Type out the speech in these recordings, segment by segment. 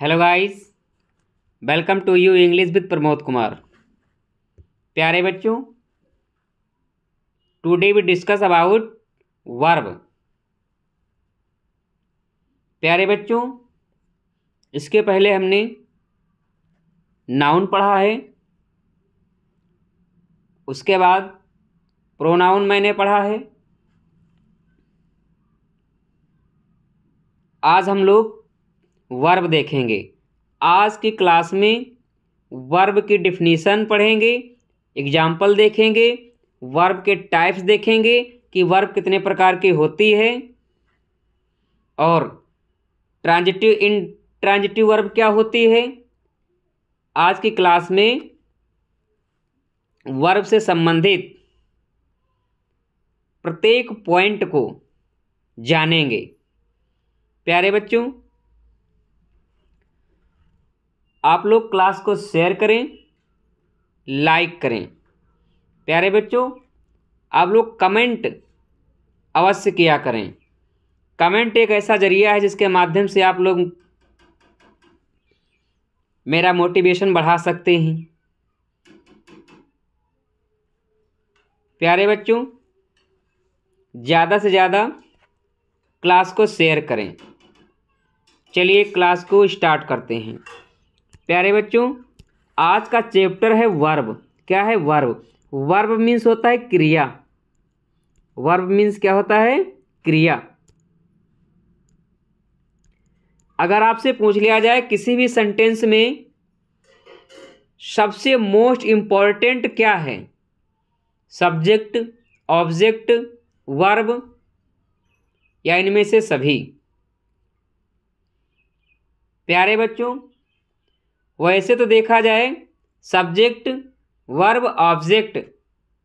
hello guys welcome to you English with Pramod Kumar प्यारे बच्चों today we discuss about verb प्यारे बच्चों इसके पहले हमने नाउन पढ़ा है उसके बाद प्रोनाउन मैंने पढ़ा है आज हम लोग वर्ब देखेंगे आज की क्लास में वर्ब की डिफिनीसन पढ़ेंगे एग्जाम्पल देखेंगे वर्ब के टाइप्स देखेंगे कि वर्ब कितने प्रकार की होती है और ट्रांजिटिव इन ट्रांजिटिव वर्ब क्या होती है आज की क्लास में वर्ब से संबंधित प्रत्येक पॉइंट को जानेंगे प्यारे बच्चों आप लोग क्लास को शेयर करें लाइक करें प्यारे बच्चों आप लोग कमेंट अवश्य किया करें कमेंट एक ऐसा जरिया है जिसके माध्यम से आप लोग मेरा मोटिवेशन बढ़ा सकते हैं प्यारे बच्चों ज़्यादा से ज़्यादा क्लास को शेयर करें चलिए क्लास को स्टार्ट करते हैं प्यारे बच्चों आज का चैप्टर है वर्ब क्या है वर्ब वर्ब मीन्स होता है क्रिया वर्ब मीन्स क्या होता है क्रिया अगर आपसे पूछ लिया जाए किसी भी सेंटेंस में सबसे मोस्ट इम्पॉर्टेंट क्या है सब्जेक्ट ऑब्जेक्ट वर्ब या इनमें से सभी प्यारे बच्चों वैसे तो देखा जाए सब्जेक्ट वर्ब ऑब्जेक्ट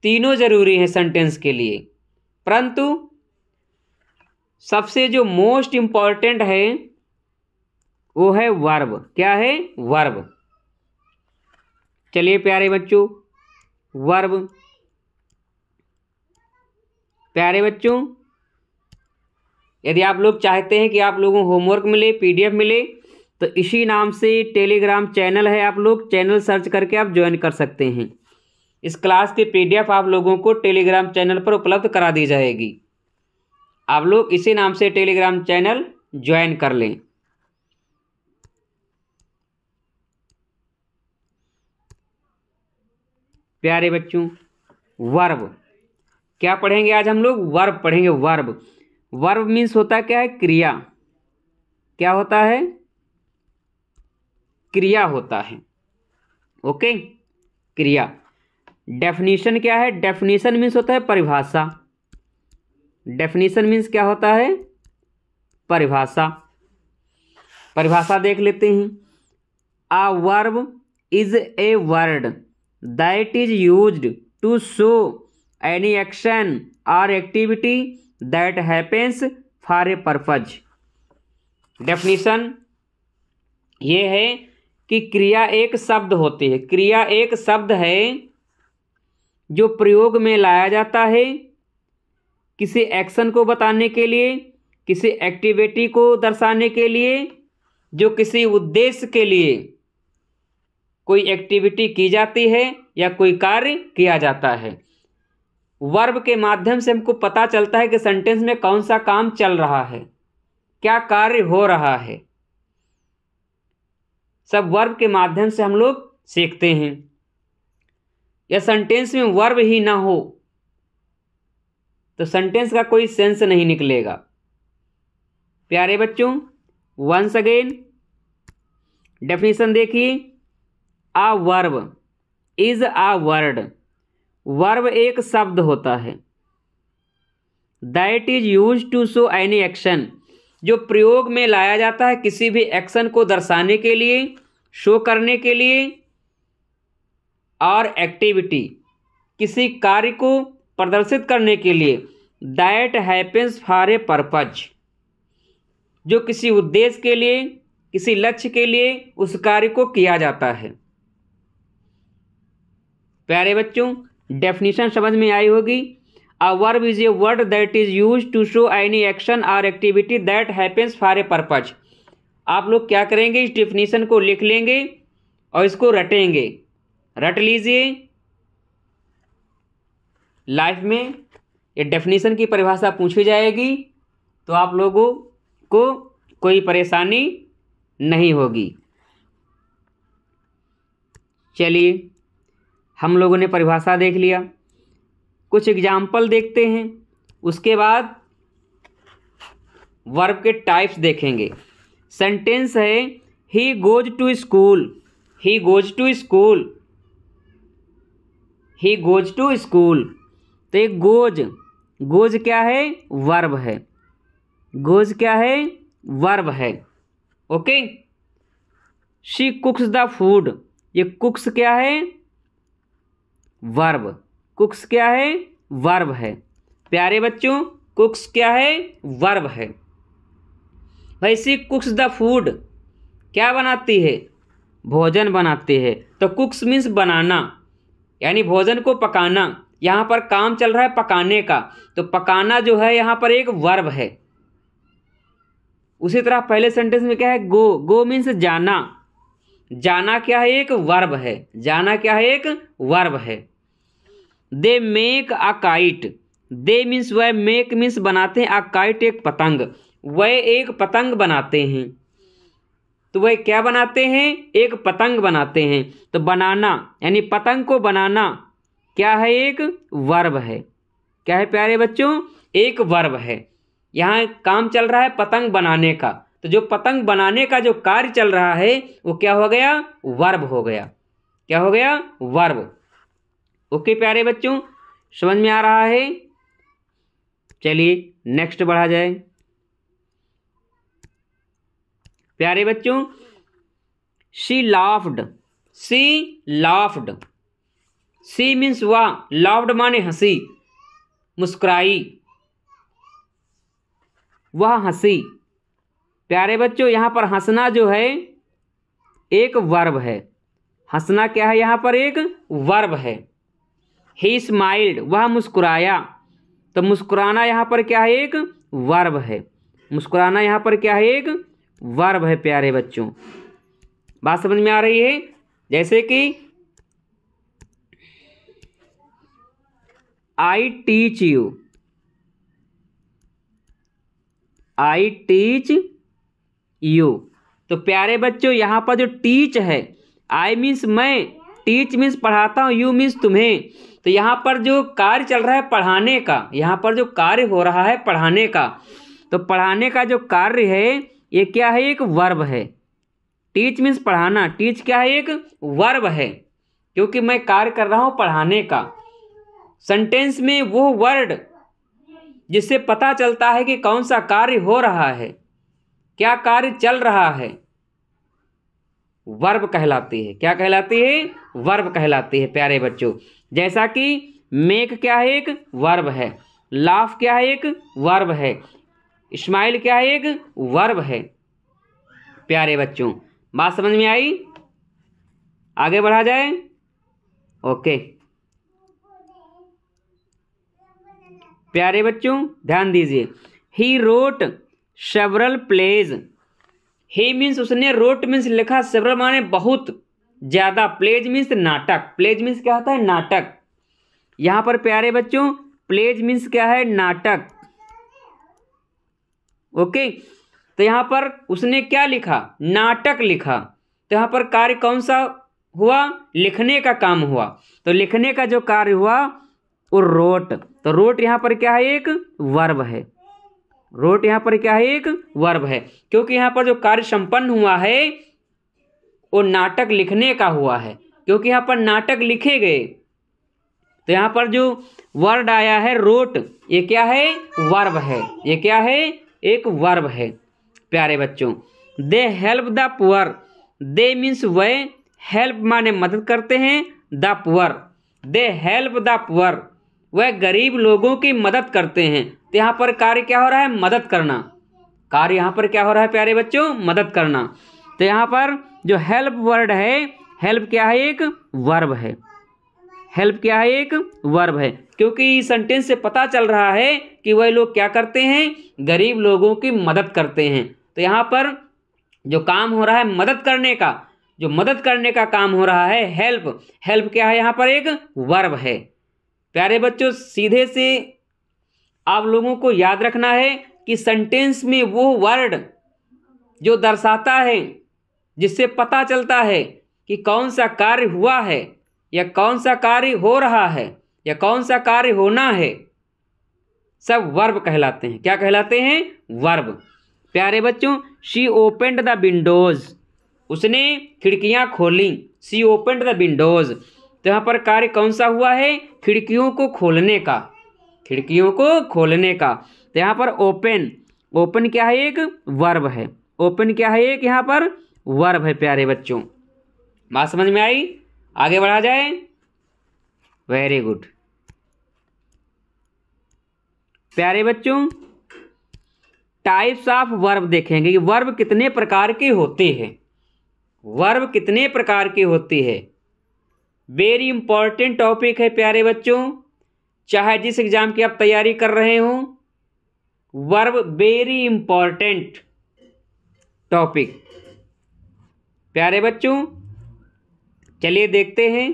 तीनों जरूरी हैं सेंटेंस के लिए परंतु सबसे जो मोस्ट इम्पॉर्टेंट है वो है वर्ब क्या है वर्ब चलिए प्यारे बच्चों वर्ब प्यारे बच्चों यदि आप लोग चाहते हैं कि आप लोगों को होमवर्क मिले पीडीएफ मिले तो इसी नाम से टेलीग्राम चैनल है आप लोग चैनल सर्च करके आप ज्वाइन कर सकते हैं इस क्लास की पी आप लोगों को टेलीग्राम चैनल पर उपलब्ध करा दी जाएगी आप लोग इसी नाम से टेलीग्राम चैनल ज्वाइन कर लें प्यारे बच्चों वर्ब क्या पढ़ेंगे आज हम लोग वर्ब पढ़ेंगे वर्ब वर्ब मीन्स होता क्या है क्रिया क्या होता है क्रिया होता है ओके क्रिया डेफिनेशन क्या है डेफिनेशन मीन्स होता है परिभाषा डेफिनेशन मीन्स क्या होता है परिभाषा परिभाषा देख लेते हैं a verb is a word that is use to show any action or activity that happens for a purpose definition ये है कि क्रिया एक शब्द होती है क्रिया एक शब्द है जो प्रयोग में लाया जाता है किसी एक्शन को बताने के लिए किसी एक्टिविटी को दर्शाने के लिए जो किसी उद्देश्य के लिए कोई एक्टिविटी की जाती है या कोई कार्य किया जाता है वर्ब के माध्यम से हमको पता चलता है कि सेंटेंस में कौन सा काम चल रहा है क्या कार्य हो रहा है सब वर्ब के माध्यम से हम लोग सीखते हैं या सेंटेंस में वर्ब ही ना हो तो सेंटेंस का कोई सेंस नहीं निकलेगा प्यारे बच्चों वंस अगेन डेफिनेशन देखिए a verb is a word verb एक शब्द होता है that is use to show any action जो प्रयोग में लाया जाता है किसी भी एक्शन को दर्शाने के लिए शो करने के लिए और एक्टिविटी किसी कार्य को प्रदर्शित करने के लिए that happens for a purpose जो किसी उद्देश्य के लिए किसी लक्ष्य के लिए उस कार्य को किया जाता है प्यारे बच्चों डेफिनेशन समझ में आई होगी A verb is a word that is use to show any action or activity that happens for a purpose आप लोग क्या करेंगे इस डिफिनीसन को लिख लेंगे और इसको रटेंगे रट लीजिए लाइफ में ये डेफिनेशन की परिभाषा पूछी जाएगी तो आप लोगों को कोई परेशानी नहीं होगी चलिए हम लोगों ने परिभाषा देख लिया कुछ एग्जाम्पल देखते हैं उसके बाद वर्ब के टाइप्स देखेंगे सेंटेंस है he goes to school he goes to school he goes to school तो ये गोज गोज क्या है वर्ब है गोज क्या है वर्ब है okay she cooks the food ये कुक्स क्या है वर्ब कुक्स क्या है वर्ब है प्यारे बच्चों कुक्स क्या है वर्ब है वैसे कुक्स द फूड क्या बनाती है भोजन बनाती है तो कुक्स मीन्स बनाना यानी भोजन को पकाना यहाँ पर काम चल रहा है पकाने का तो पकाना जो है यहाँ पर एक वर्ब है उसी तरह पहले सेंटेंस में क्या है गो गो मीन्स जाना जाना क्या है एक वर्ब है जाना क्या है एक वर्ब है they make a kite they means वह मेक मीन्स बनाते हैं अ काइट एक पतंग वह एक पतंग बनाते हैं तो वह क्या बनाते हैं एक पतंग बनाते हैं तो बनाना यानी पतंग को बनाना क्या है एक वर्ब है क्या है प्यारे बच्चों एक वर्ब है यहाँ काम चल रहा है पतंग बनाने का तो जो पतंग बनाने का जो कार्य चल रहा है वो क्या हो गया वर्ब हो गया क्या हो गया वर्ब ओके प्यारे बच्चों समझ में आ रहा है चलिए नेक्स्ट बढ़ा जाए प्यारे बच्चों she laughed she laughed she means वाह लाफ्ड माने हंसी मुस्कुराई वह हंसी प्यारे बच्चों यहाँ पर हंसना जो है एक वर्ब है हंसना क्या है यहाँ पर एक वर्ब है ही स्माइल्ड वह मुस्कुराया तो मुस्कुराना यहाँ पर क्या है एक वर्ब है मुस्कुराना यहाँ पर क्या है एक वर्ब है प्यारे बच्चों बात समझ में आ रही है जैसे कि I teach you I teach you तो प्यारे बच्चों यहाँ पर जो टीच है आई मीन्स मैं टीच मीन्स पढ़ाता हूँ यू मीन्स तुम्हें तो यहाँ पर जो कार्य चल रहा है पढ़ाने का यहाँ पर जो कार्य हो रहा है पढ़ाने का तो पढ़ाने का जो कार्य है ये क्या है एक वर्ब है टीच मीन्स पढ़ाना टीच क्या है एक वर्ब है क्योंकि मैं कार्य कर रहा हूँ पढ़ाने का सेंटेंस में वो वर्ड जिससे पता चलता है कि कौन सा कार्य हो रहा है क्या कार्य चल रहा है वर्ब कहलाती है क्या कहलाती है वर्ब कहलाती है प्यारे बच्चों जैसा कि मेक क्या है एक वर्ब है लाफ क्या है एक वर्ब है इस्माइल क्या है एक वर्ब है प्यारे बच्चों बात समझ में आई आगे बढ़ा जाए ओके प्यारे बच्चों ध्यान दीजिए he wrote several plays he means उसने रोट मीन्स लिखा सेवरल माने बहुत ज़्यादा प्लेज मीन्स नाटक प्लेज मीन्स क्या होता है नाटक यहां पर प्यारे बच्चों प्लेज मीन्स क्या है नाटक ओके तो यहां पर उसने क्या लिखा नाटक लिखा तो यहां पर कार्य कौन सा हुआ लिखने का काम हुआ तो लिखने का जो कार्य हुआ वो रोट तो रोट यहां पर क्या है एक वर्ब है रोट यहां पर क्या है एक वर्ब है क्योंकि यहां पर जो कार्य संपन्न हुआ है वो नाटक लिखने का हुआ है क्योंकि यहाँ पर नाटक लिखे गए तो यहाँ पर जो वर्ड आया है रोट ये क्या है वर्ब है ये क्या है एक वर्ब है प्यारे बच्चों they help the poor they means वे हेल्प माने मदद करते हैं the poor they help the poor वह गरीब लोगों की मदद करते हैं तो यहाँ पर कार्य क्या हो रहा है मदद करना कार्य यहाँ पर क्या हो रहा है प्यारे बच्चों मदद करना तो यहाँ पर जो हेल्प वर्ड है हेल्प क्या है एक वर्ब है हेल्प क्या है एक वर्ब है क्योंकि इस सेंटेंस से पता चल रहा है कि वह लोग क्या करते हैं गरीब लोगों की मदद करते हैं तो यहाँ पर जो काम हो रहा है मदद करने का जो मदद करने का काम हो रहा है हेल्प हेल्प क्या है यहाँ पर एक वर्ब है प्यारे बच्चों सीधे से आप लोगों को याद रखना है कि सेंटेंस में वो वर्ड जो दर्शाता है जिससे पता चलता है कि कौन सा कार्य हुआ है या कौन सा कार्य हो रहा है या कौन सा कार्य होना है सब वर्ब कहलाते हैं क्या कहलाते हैं वर्ब प्यारे बच्चों शी ओपेंड द विंडोज़ उसने खिड़कियाँ खोली सी ओपेंड द विंडोज़ तो यहाँ पर कार्य कौन सा हुआ है खिड़कियों को खोलने का खिड़कियों को खोलने का तो यहाँ पर ओपन ओपन क्या है एक वर्ब है ओपन क्या है एक यहाँ पर वर्ब है प्यारे बच्चों बात समझ में आई आगे बढ़ा जाए वेरी गुड प्यारे बच्चों टाइप्स ऑफ वर्ब देखेंगे कि वर्ब कितने प्रकार के होते हैं वर्ब कितने प्रकार के होते हैं वेरी इंपॉर्टेंट टॉपिक है प्यारे बच्चों चाहे जिस एग्ज़ाम की आप तैयारी कर रहे हो वर्ब वेरी इंपॉर्टेंट टॉपिक प्यारे बच्चों चलिए देखते हैं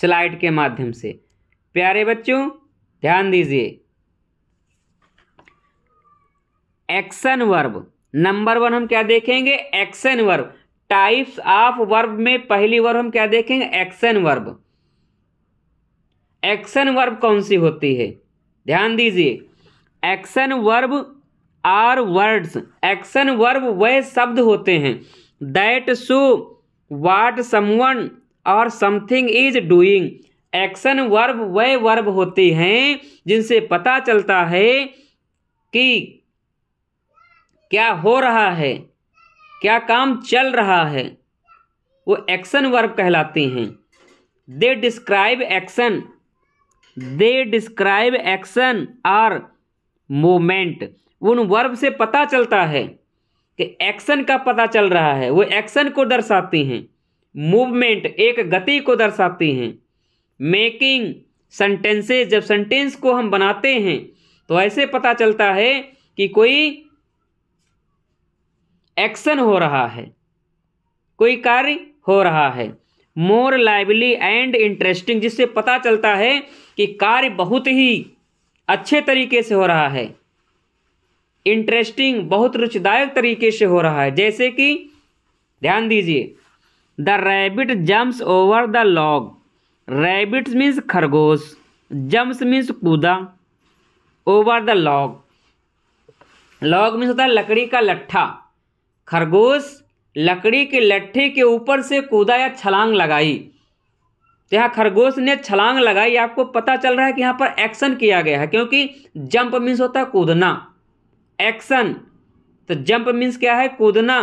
स्लाइड के माध्यम से प्यारे बच्चों ध्यान दीजिए एक्शन वर्ब नंबर वन हम क्या देखेंगे action verb types of verb में पहली वर्ब हम क्या देखेंगे एक्शन वर्ब एक्शन वर्ब कौन सी होती है ध्यान दीजिए action verb are words action verb वह शब्द होते हैं that show what someone or something is doing action verb वह वर्ब होते हैं जिनसे पता चलता है कि क्या हो रहा है क्या काम चल रहा है वो एक्शन वर्ब कहलाते हैं they describe action they describe action or moment उन वर्ब से पता चलता है कि एक्शन का पता चल रहा है वो एक्शन को दर्शाती हैं मूवमेंट एक गति को दर्शाती हैं मेकिंग सेंटेंसेज जब सेंटेंस को हम बनाते हैं तो ऐसे पता चलता है कि कोई एक्शन हो रहा है कोई कार्य हो रहा है मोर लाइवली एंड इंटरेस्टिंग जिससे पता चलता है कि कार्य बहुत ही अच्छे तरीके से हो रहा है इंटरेस्टिंग बहुत रुचिदायक तरीके से हो रहा है जैसे कि ध्यान दीजिए the rabbit jumps over the log rabbit means खरगोश जम्प्स मीन्स कूदा over the log log means होता है लकड़ी का लट्ठा खरगोश लकड़ी के लट्ठे के ऊपर से कूदा या छलांग लगाई तो यहाँ खरगोश ने छलांग लगाई आपको पता चल रहा है कि यहाँ पर एक्शन किया गया है क्योंकि जंप मीन्स होता है कूदना एक्शन तो जंप मीन्स क्या है कूदना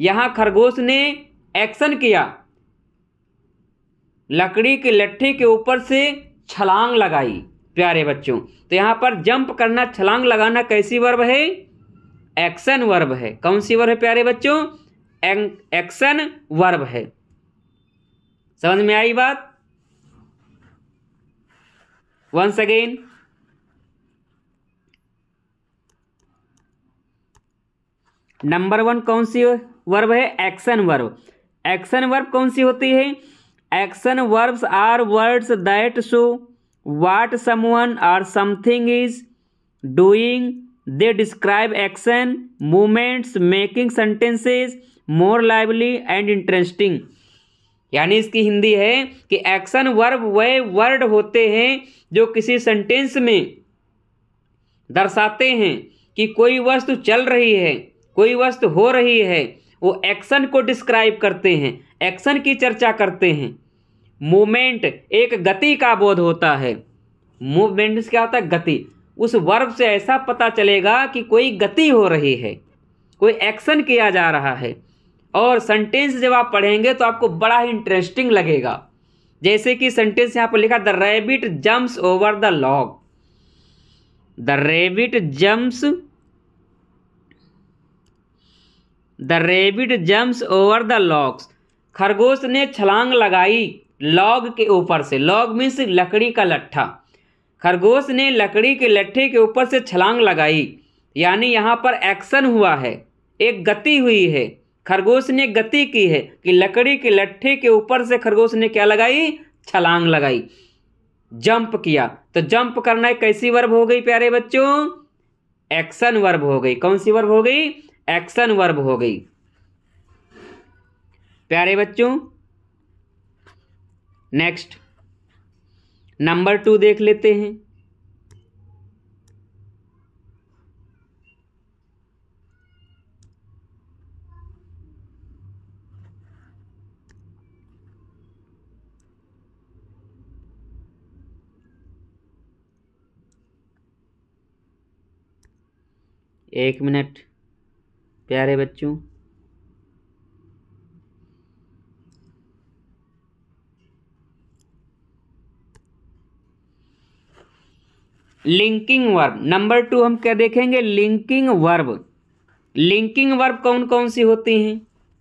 यहाँ खरगोश ने एक्शन किया लकड़ी के लट्ठी के ऊपर से छलांग लगाई प्यारे बच्चों तो यहाँ पर जंप करना छलांग लगाना कैसी वर्ब है एक्शन वर्ब है कौन सी वर्ब है प्यारे बच्चों एक्शन वर्ब है समझ में आई बात वंस अगेन नंबर वन कौन सी वर्ब है एक्शन वर्ब एक्शन वर्ब कौन सी होती है action verbs are words that show what someone or something is doing they describe action moments making sentences more lively and interesting यानी इसकी हिंदी है कि एक्शन वर्ब वह वर्ड होते हैं जो किसी सेंटेंस में दर्शाते हैं कि कोई वस्तु चल रही है कोई वस्तु हो रही है वो एक्शन को डिस्क्राइब करते हैं एक्शन की चर्चा करते हैं मूवमेंट एक गति का बोध होता है मूवमेंट से क्या होता है गति उस वर्ब से ऐसा पता चलेगा कि कोई गति हो रही है कोई एक्शन किया जा रहा है और सेंटेंस जब आप पढ़ेंगे तो आपको बड़ा ही इंटरेस्टिंग लगेगा जैसे कि सेंटेंस यहाँ पर लिखा the rabbit jumps over the log the rabbit jumps the rabbit jumps over the logs खरगोश ने छलांग लगाई लॉग के ऊपर से लॉग मीन्स लकड़ी का लट्ठा खरगोश ने लकड़ी के लट्ठे के ऊपर से छलांग लगाई यानी यहाँ पर एक्शन हुआ है एक गति हुई है खरगोश ने गति की है कि लकड़ी के लट्ठे के ऊपर से खरगोश ने क्या लगाई छलांग लगाई जंप किया तो जंप करना एक कैसी वर्ब हो गई प्यारे बच्चों एक्शन वर्ब हो गई कौन सी वर्ब हो गई एक्शन वर्ब हो गई प्यारे बच्चों नेक्स्ट नंबर टू देख लेते हैं एक मिनट प्यारे बच्चों लिंकिंग वर्ब नंबर टू हम क्या देखेंगे लिंकिंग वर्ब लिंकिंग वर्ब कौन कौन सी होती हैं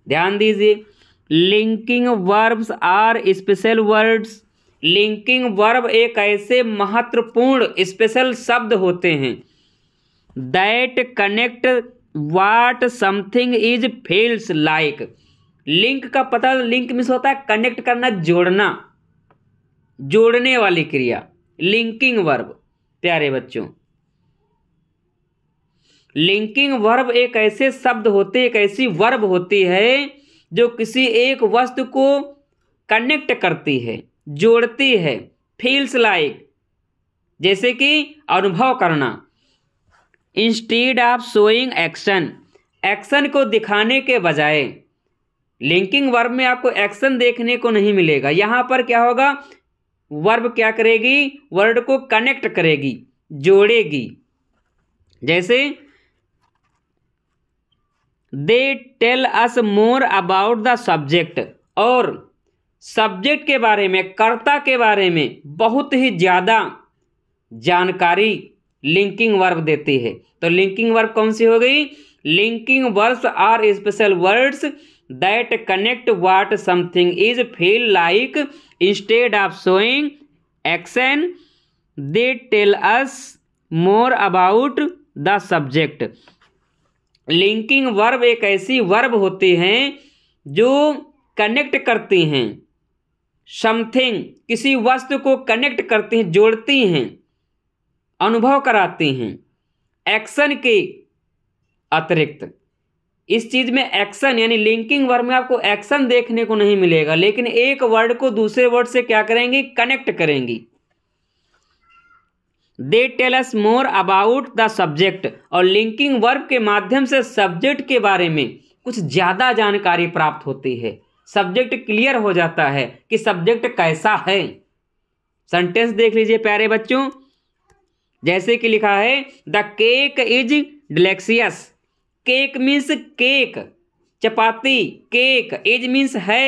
ध्यान दीजिए linking verbs are special words linking verb एक ऐसे महत्वपूर्ण स्पेशल शब्द होते हैं that connect what something is feels like link का पता लिंक मिस होता है कनेक्ट करना जोड़ना जोड़ने वाली क्रिया लिंकिंग वर्ब प्यारे बच्चों लिंकिंग वर्ब एक ऐसे शब्द होते एक ऐसी वर्ब होती है जो किसी एक वस्तु को कनेक्ट करती है जोड़ती है फील्स लाइक जैसे कि अनुभव करना instead of showing action action को दिखाने के बजाय लिंकिंग वर्ब में आपको एक्शन देखने को नहीं मिलेगा यहाँ पर क्या होगा वर्ब क्या करेगी वर्ड को कनेक्ट करेगी जोड़ेगी जैसे they tell us more about the subject और सब्जेक्ट के बारे में कर्ता के बारे में बहुत ही ज़्यादा जानकारी लिंकिंग वर्ब देती है तो लिंकिंग वर्ब कौन सी हो गई linking verbs are special words that connect what something is feel like instead of showing action they tell us more about the subject linking verb एक ऐसी वर्ब होती हैं जो कनेक्ट करती हैं समथिंग किसी वस्तु को कनेक्ट करती हैं जोड़ती हैं अनुभव कराते हैं एक्शन के अतिरिक्त इस चीज़ में एक्शन यानी लिंकिंग वर्ड में आपको एक्शन देखने को नहीं मिलेगा लेकिन एक वर्ड को दूसरे वर्ड से क्या करेंगे कनेक्ट करेंगी they tell more about the subject और लिंकिंग वर्ब के माध्यम से सब्जेक्ट के बारे में कुछ ज़्यादा जानकारी प्राप्त होती है सब्जेक्ट क्लियर हो जाता है कि सब्जेक्ट कैसा है सेंटेंस देख लीजिए प्यारे बच्चों जैसे कि लिखा है the cake is delicious cake means cake chapati cake is means है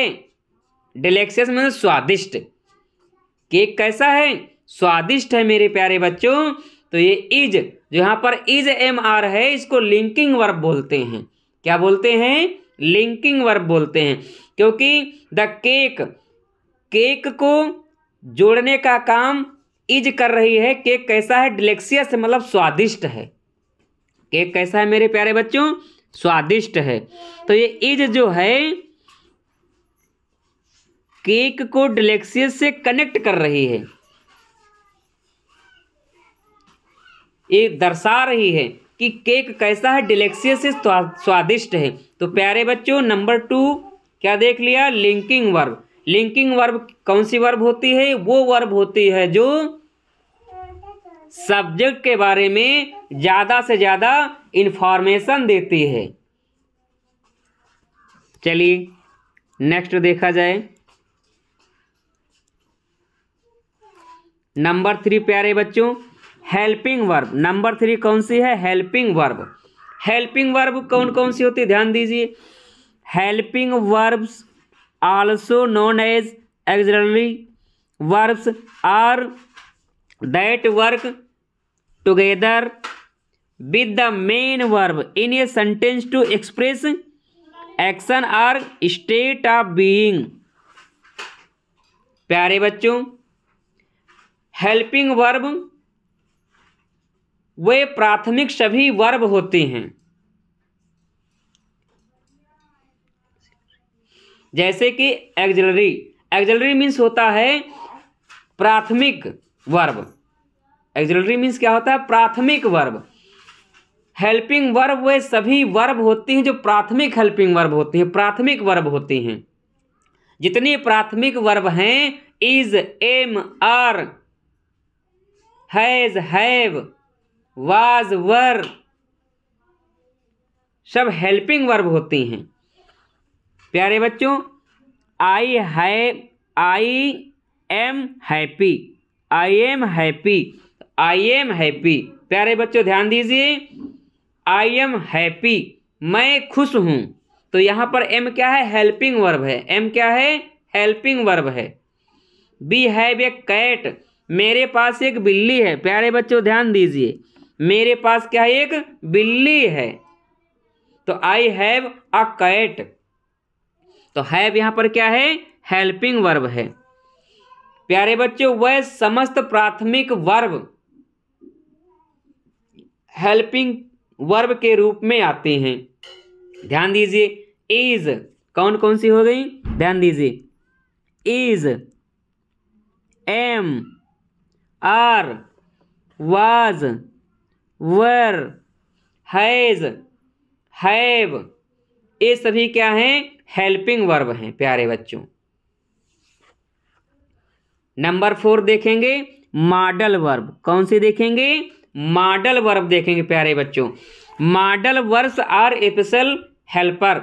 डिलेक्सियस मीन्स मतलब स्वादिष्ट केक कैसा है स्वादिष्ट है मेरे प्यारे बच्चों तो ये इज जो यहाँ पर इज एम आर है इसको लिंकिंग वर्ब बोलते हैं क्या बोलते हैं लिंकिंग वर्ब बोलते हैं क्योंकि द केक केक को जोड़ने का काम इज कर रही है केक कैसा है डिलेक्सियस मतलब स्वादिष्ट है केक कैसा है मेरे प्यारे बच्चों स्वादिष्ट है तो ये इज जो है केक को डिलेक्सियस से कनेक्ट कर रही है ये दर्शा रही है कि केक कैसा है डिलेक्सियस से स्वादिष्ट है तो प्यारे बच्चों नंबर टू क्या देख लिया लिंकिंग वर्ब लिंकिंग वर्ब कौन सी वर्ब होती है वो वर्ब होती है जो सब्जेक्ट के बारे में ज़्यादा से ज़्यादा इंफॉर्मेशन देती है चलिए नेक्स्ट देखा जाए नंबर थ्री प्यारे बच्चों हेल्पिंग वर्ब नंबर थ्री कौन सी है हेल्पिंग वर्ब हेल्पिंग वर्ब कौन कौन सी होती है ध्यान दीजिए helping verbs also known as auxiliary verbs are that work together with the main verb in a sentence to express action or state of being प्यारे बच्चों हेल्पिंग वर्ब वे प्राथमिक सभी वर्ब होते हैं जैसे कि एग्जलरी एग्जलरी मीन्स होता है प्राथमिक वर्ब एग्जलरी मीन्स क्या होता है प्राथमिक वर्ब हेल्पिंग वर्ब वे सभी वर्ब होती हैं जो प्राथमिक हेल्पिंग वर्ब होती हैं प्राथमिक वर्ब होती हैं जितनी प्राथमिक वर्ब हैं is am are has have was were सब हेल्पिंग वर्ब होती हैं प्यारे बच्चों आई है I am happy I am happy I am happy प्यारे बच्चों ध्यान दीजिए आई एम हैप्पी मैं खुश हूँ तो यहाँ पर एम क्या है हेल्पिंग वर्ब है एम क्या है हेल्पिंग वर्ब है बी हैव ए कैट मेरे पास एक बिल्ली है प्यारे बच्चों ध्यान दीजिए मेरे पास क्या है एक बिल्ली है तो आई हैव अ कैट तो हैव यहाँ पर क्या है हेल्पिंग वर्ब है प्यारे बच्चों वह समस्त प्राथमिक वर्ब हेल्पिंग वर्ब के रूप में आते हैं ध्यान दीजिए इज कौन कौन सी हो गई ध्यान दीजिए is am are was were has have ये सभी क्या हैं हेल्पिंग वर्ब हैं प्यारे बच्चों नंबर फोर देखेंगे मॉडल वर्ब कौन से देखेंगे मॉडल वर्ब देखेंगे प्यारे बच्चों modal verbs are special helper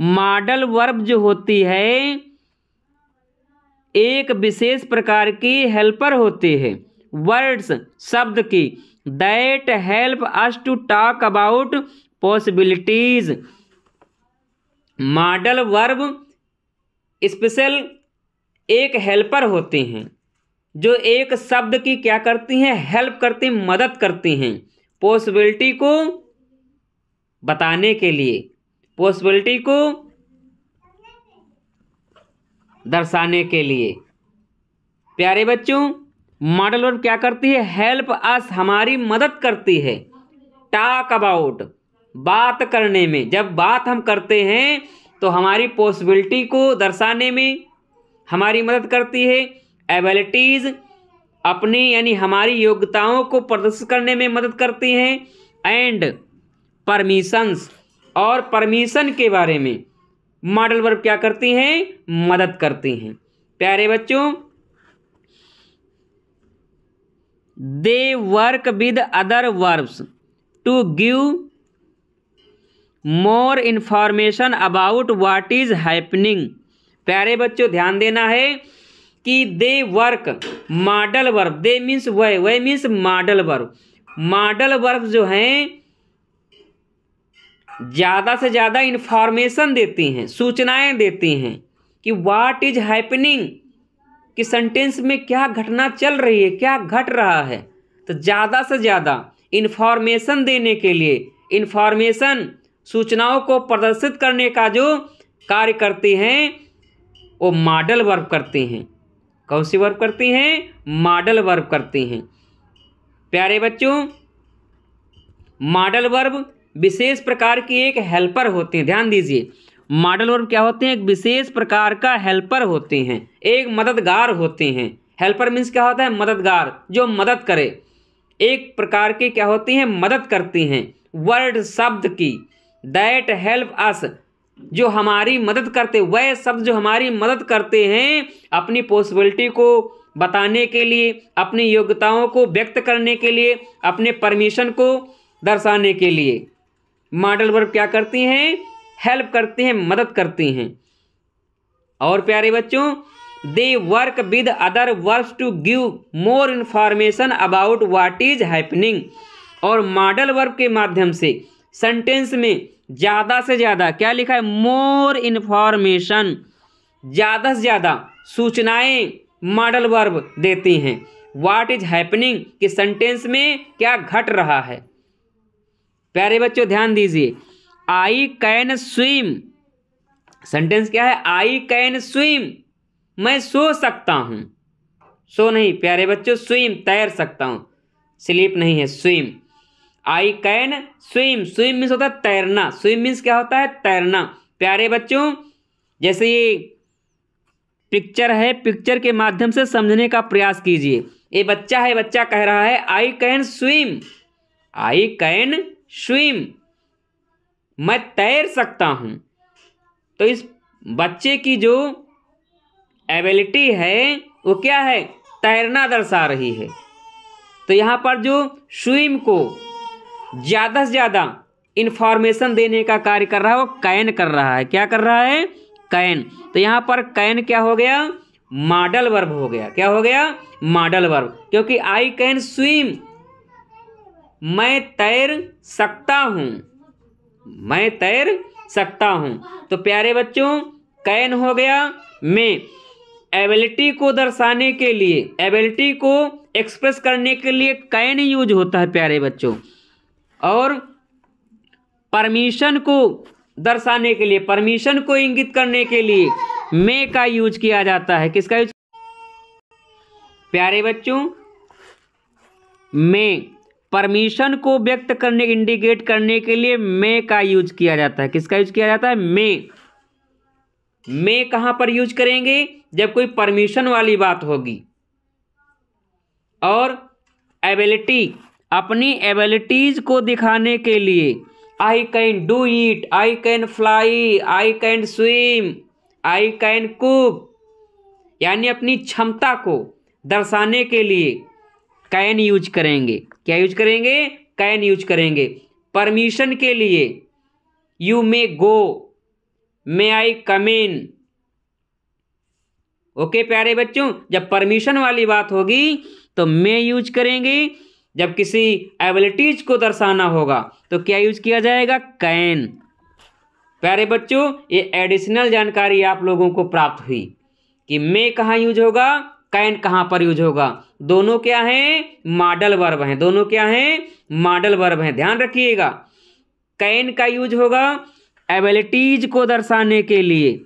modal verb जो होती है एक विशेष प्रकार की हेल्पर होती है वर्ड्स शब्द की that help us to talk about possibilities modal verb special एक हेल्पर होते हैं जो एक शब्द की क्या करती हैं हेल्प करती मदद करती हैं पॉसिबिलिटी को बताने के लिए पॉसिबिलिटी को दर्शाने के लिए प्यारे बच्चों मॉडल वर्ब क्या करती है हेल्प अस हमारी मदद करती है टॉक अबाउट बात करने में जब बात हम करते हैं तो हमारी पॉसिबिलिटी को दर्शाने में हमारी मदद करती है एबिलिटीज़ अपनी यानी हमारी योग्यताओं को प्रदर्शित करने में मदद करती हैं एंड परमिशंस और परमिशन के बारे में मॉडल वर्ब क्या करती हैं मदद करती हैं प्यारे बच्चों they work with other verbs to give more information about what is happening प्यारे बच्चों ध्यान देना है कि they work modal work they means वे वे means modal work modal work जो हैं ज़्यादा से ज़्यादा इन्फॉर्मेशन देती हैं सूचनाएं देती हैं कि वाट इज हैपनिंग कि सेंटेंस में क्या घटना चल रही है क्या घट रहा है तो ज़्यादा से ज़्यादा इन्फॉर्मेशन देने के लिए इन्फॉर्मेशन सूचनाओं को प्रदर्शित करने का जो कार्य करते हैं वो मॉडल वर्ब करती हैं कौन सी वर्ब करती हैं मॉडल वर्ब करती हैं प्यारे बच्चों मॉडल वर्ब विशेष प्रकार की एक हेल्पर होते हैं ध्यान दीजिए मॉडल वर्ब क्या होते हैं एक विशेष प्रकार का हेल्पर होते हैं एक मददगार होते हैं हेल्पर मीन्स क्या होता है मददगार जो मदद करे एक प्रकार के क्या होती हैं मदद करती हैं वर्ड शब्द की दैट हेल्प अस जो हमारी मदद करते वह शब्द जो हमारी मदद करते हैं अपनी पॉसिबिलिटी को बताने के लिए अपनी योग्यताओं को व्यक्त करने के लिए अपने परमिशन को दर्शाने के लिए मॉडल वर्ब क्या करती हैं हेल्प करती हैं मदद करती हैं और प्यारे बच्चों they work with other verbs to give more information about what is happening और मॉडल वर्ब के माध्यम से सेंटेंस में ज़्यादा से ज़्यादा क्या लिखा है मोर इन्फॉर्मेशन ज़्यादा से ज़्यादा सूचनाएं मॉडल वर्ब देती हैं वाट इज हैपनिंग कि सेंटेंस में क्या घट रहा है प्यारे बच्चों ध्यान दीजिए आई कैन स्विम सेंटेंस क्या है आई कैन स्विम मैं सो सकता हूँ सो नहीं प्यारे बच्चों स्विम तैर सकता हूँ स्लीप नहीं है swim I can swim swim means होता है तैरना स्विम मीन्स क्या होता है तैरना प्यारे बच्चों जैसे ये पिक्चर है पिक्चर के माध्यम से समझने का प्रयास कीजिए ये बच्चा है बच्चा कह रहा है I can swim I can swim मैं तैर सकता हूँ तो इस बच्चे की जो एबिलिटी है वो क्या है तैरना दर्शा रही है तो यहाँ पर जो स्विम को ज़्यादा से ज़्यादा इंफॉर्मेशन देने का कार्य कर रहा है वो कैन कर रहा है क्या कर रहा है कैन तो यहाँ पर कैन क्या हो गया मॉडल वर्ब हो गया क्या हो गया मॉडल वर्ब क्योंकि आई कैन स्विम मैं तैर सकता हूं मैं तैर सकता हूं तो प्यारे बच्चों कैन हो गया मैं एबिलिटी को दर्शाने के लिए एबिलिटी को एक्सप्रेस करने के लिए कैन यूज होता है प्यारे बच्चों और परमिशन को दर्शाने के लिए परमिशन को इंगित करने के लिए मे का यूज किया जाता है किसका यूज प्यारे बच्चों मे परमिशन को व्यक्त करने इंडिकेट करने के लिए मे का यूज किया जाता है किसका यूज किया जाता है मे मे कहां पर यूज करेंगे जब कोई परमिशन वाली बात होगी और एबिलिटी अपनी एबिलिटीज़ को दिखाने के लिए I can do it I can fly I can swim I can cook यानी अपनी क्षमता को दर्शाने के लिए कैन यूज करेंगे क्या यूज करेंगे कैन यूज करेंगे परमिशन के लिए you may go may I come in okay प्यारे बच्चों जब परमिशन वाली बात होगी तो मे यूज करेंगे जब किसी एबिलिटीज को दर्शाना होगा तो क्या यूज किया जाएगा कैन प्यारे बच्चों ये एडिशनल जानकारी आप लोगों को प्राप्त हुई कि मे कहाँ यूज होगा कैन कहाँ पर यूज होगा दोनों क्या हैं मॉडल वर्ब हैं दोनों क्या हैं मॉडल वर्ब हैं ध्यान रखिएगा कैन का यूज होगा एबिलिटीज को दर्शाने के लिए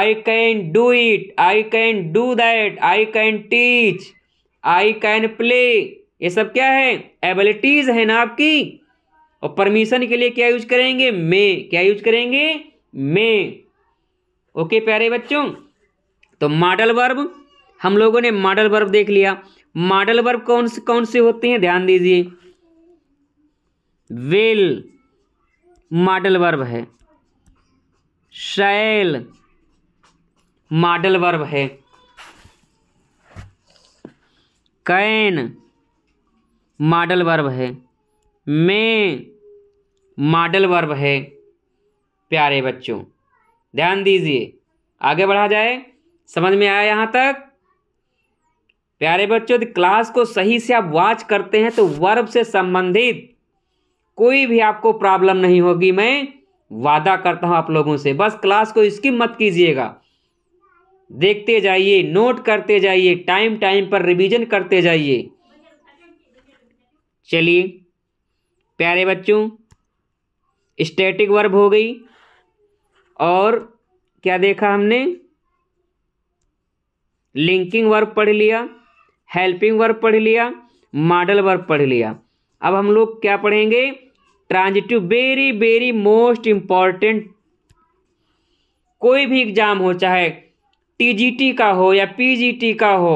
I can do it I can do that I can teach I can play ये सब क्या है एबिलिटीज है ना आपकी और परमिशन के लिए क्या यूज करेंगे मे क्या यूज करेंगे मे ओके प्यारे बच्चों तो मॉडल वर्ब हम लोगों ने मॉडल वर्ब देख लिया मॉडल वर्ब कौन से कौन से होते हैं ध्यान दीजिए वेल मॉडल वर्ब है शैल मॉडल वर्ब है कैन मॉडल वर्ब है मैं मॉडल वर्ब है प्यारे बच्चों ध्यान दीजिए आगे बढ़ा जाए समझ में आया यहाँ तक प्यारे बच्चों यदि क्लास को सही से आप वॉच करते हैं तो वर्ब से संबंधित कोई भी आपको प्रॉब्लम नहीं होगी मैं वादा करता हूँ आप लोगों से बस क्लास को स्किप मत कीजिएगा देखते जाइए नोट करते जाइए टाइम टाइम पर रिवीजन करते जाइए चलिए प्यारे बच्चों स्टैटिक वर्ब हो गई और क्या देखा हमने लिंकिंग वर्ब पढ़ लिया हेल्पिंग वर्ब पढ़ लिया मॉडल वर्ब पढ़ लिया अब हम लोग क्या पढ़ेंगे transitive very very most important कोई भी एग्ज़ाम हो चाहे टीजीटी का हो या पीजीटी का हो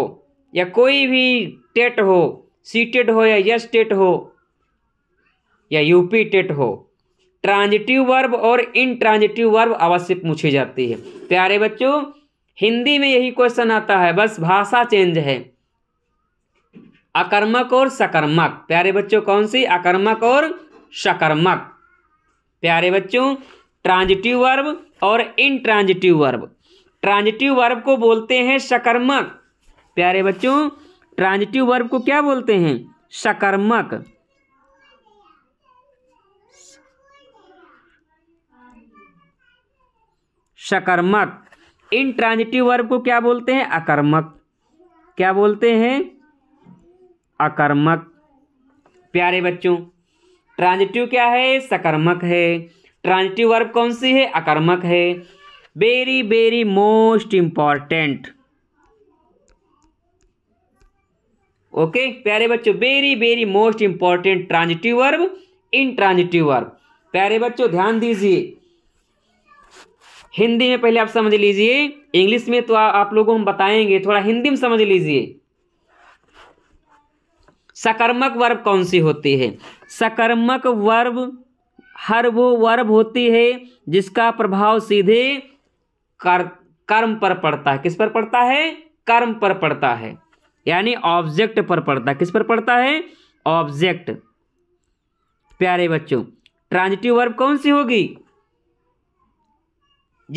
या कोई भी टेट हो सी टेट हो या यस टेट हो या यूपी टेट हो ट्रांजिटिव वर्ब और इनट्रांजिटिव वर्ब अवश्य पूछी जाती है प्यारे बच्चों हिंदी में यही क्वेश्चन आता है बस भाषा चेंज है अकर्मक और सकर्मक प्यारे बच्चों कौन सी अकर्मक और सकर्मक प्यारे बच्चों ट्रांजिटिव वर्ब और इनट्रांजिटिव वर्ब ट्रांजिटिव वर्ब को बोलते हैं सकर्मक प्यारे बच्चों ट्रांजिटिव वर्ब को क्या बोलते हैं सकर्मक सकर्मक इन ट्रांजिटिव वर्ब को क्या बोलते हैं अकर्मक क्या बोलते हैं अकर्मक प्यारे बच्चों ट्रांजिटिव क्या है सकर्मक है ट्रांजिटिव वर्ब कौन सी है अकर्मक है very very most important okay प्यारे बच्चों very very most important transitive verb intransitive verb प्यारे बच्चों ध्यान दीजिए हिंदी में पहले आप समझ लीजिए इंग्लिश में तो आ, आप लोगों को हम बताएंगे थोड़ा हिंदी में समझ लीजिए सकर्मक वर्ब कौन सी होती है सकर्मक वर्ब हर वो वर्ब होती है जिसका प्रभाव सीधे कर कर्म पर पड़ता है किस पर पड़ता है कर्म पर पड़ता है यानी ऑब्जेक्ट पर पड़ता है किस पर पड़ता है ऑब्जेक्ट प्यारे बच्चों ट्रांजिटिव वर्ब कौन सी होगी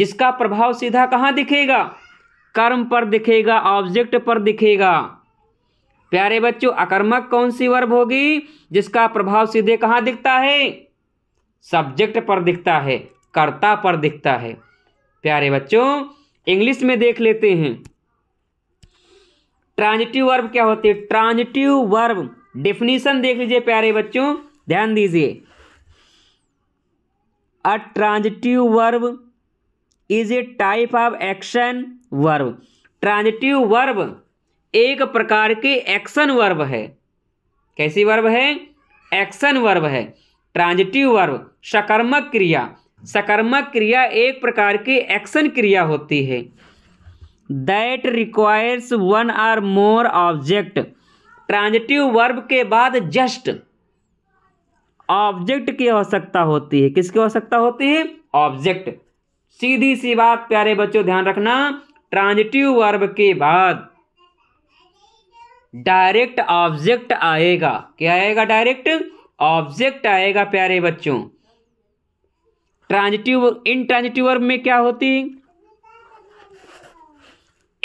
जिसका प्रभाव सीधा कहाँ दिखेगा कर्म पर दिखेगा ऑब्जेक्ट पर दिखेगा प्यारे बच्चों अकर्मक कौन सी वर्ब होगी जिसका प्रभाव सीधे कहाँ दिखता है सब्जेक्ट पर दिखता है कर्ता पर दिखता है प्यारे बच्चों इंग्लिश में देख लेते हैं ट्रांजिटिव वर्ब क्या होते हैं ट्रांजिटिव वर्ब डेफिनेशन देख लीजिए प्यारे बच्चों ध्यान दीजिए a transitive verb is a type of action verb transitive verb एक प्रकार के एक्शन वर्ब है कैसी वर्ब है एक्शन वर्ब है ट्रांजिटिव वर्ब सकर्मक क्रिया सकर्मक क्रिया एक प्रकार की एक्शन क्रिया होती है that requires one or more object transitive verb के बाद जस्ट ऑब्जेक्ट की आवश्यकता हो होती है किसकी आवश्यकता हो होती है ऑब्जेक्ट सीधी सी बात प्यारे बच्चों ध्यान रखना ट्रांजिटिव वर्ब के बाद डायरेक्ट ऑब्जेक्ट आएगा क्या आएगा डायरेक्ट ऑब्जेक्ट आएगा प्यारे बच्चों ट्रांजिटिव इन ट्रांजिटिव वर्ब में क्या होती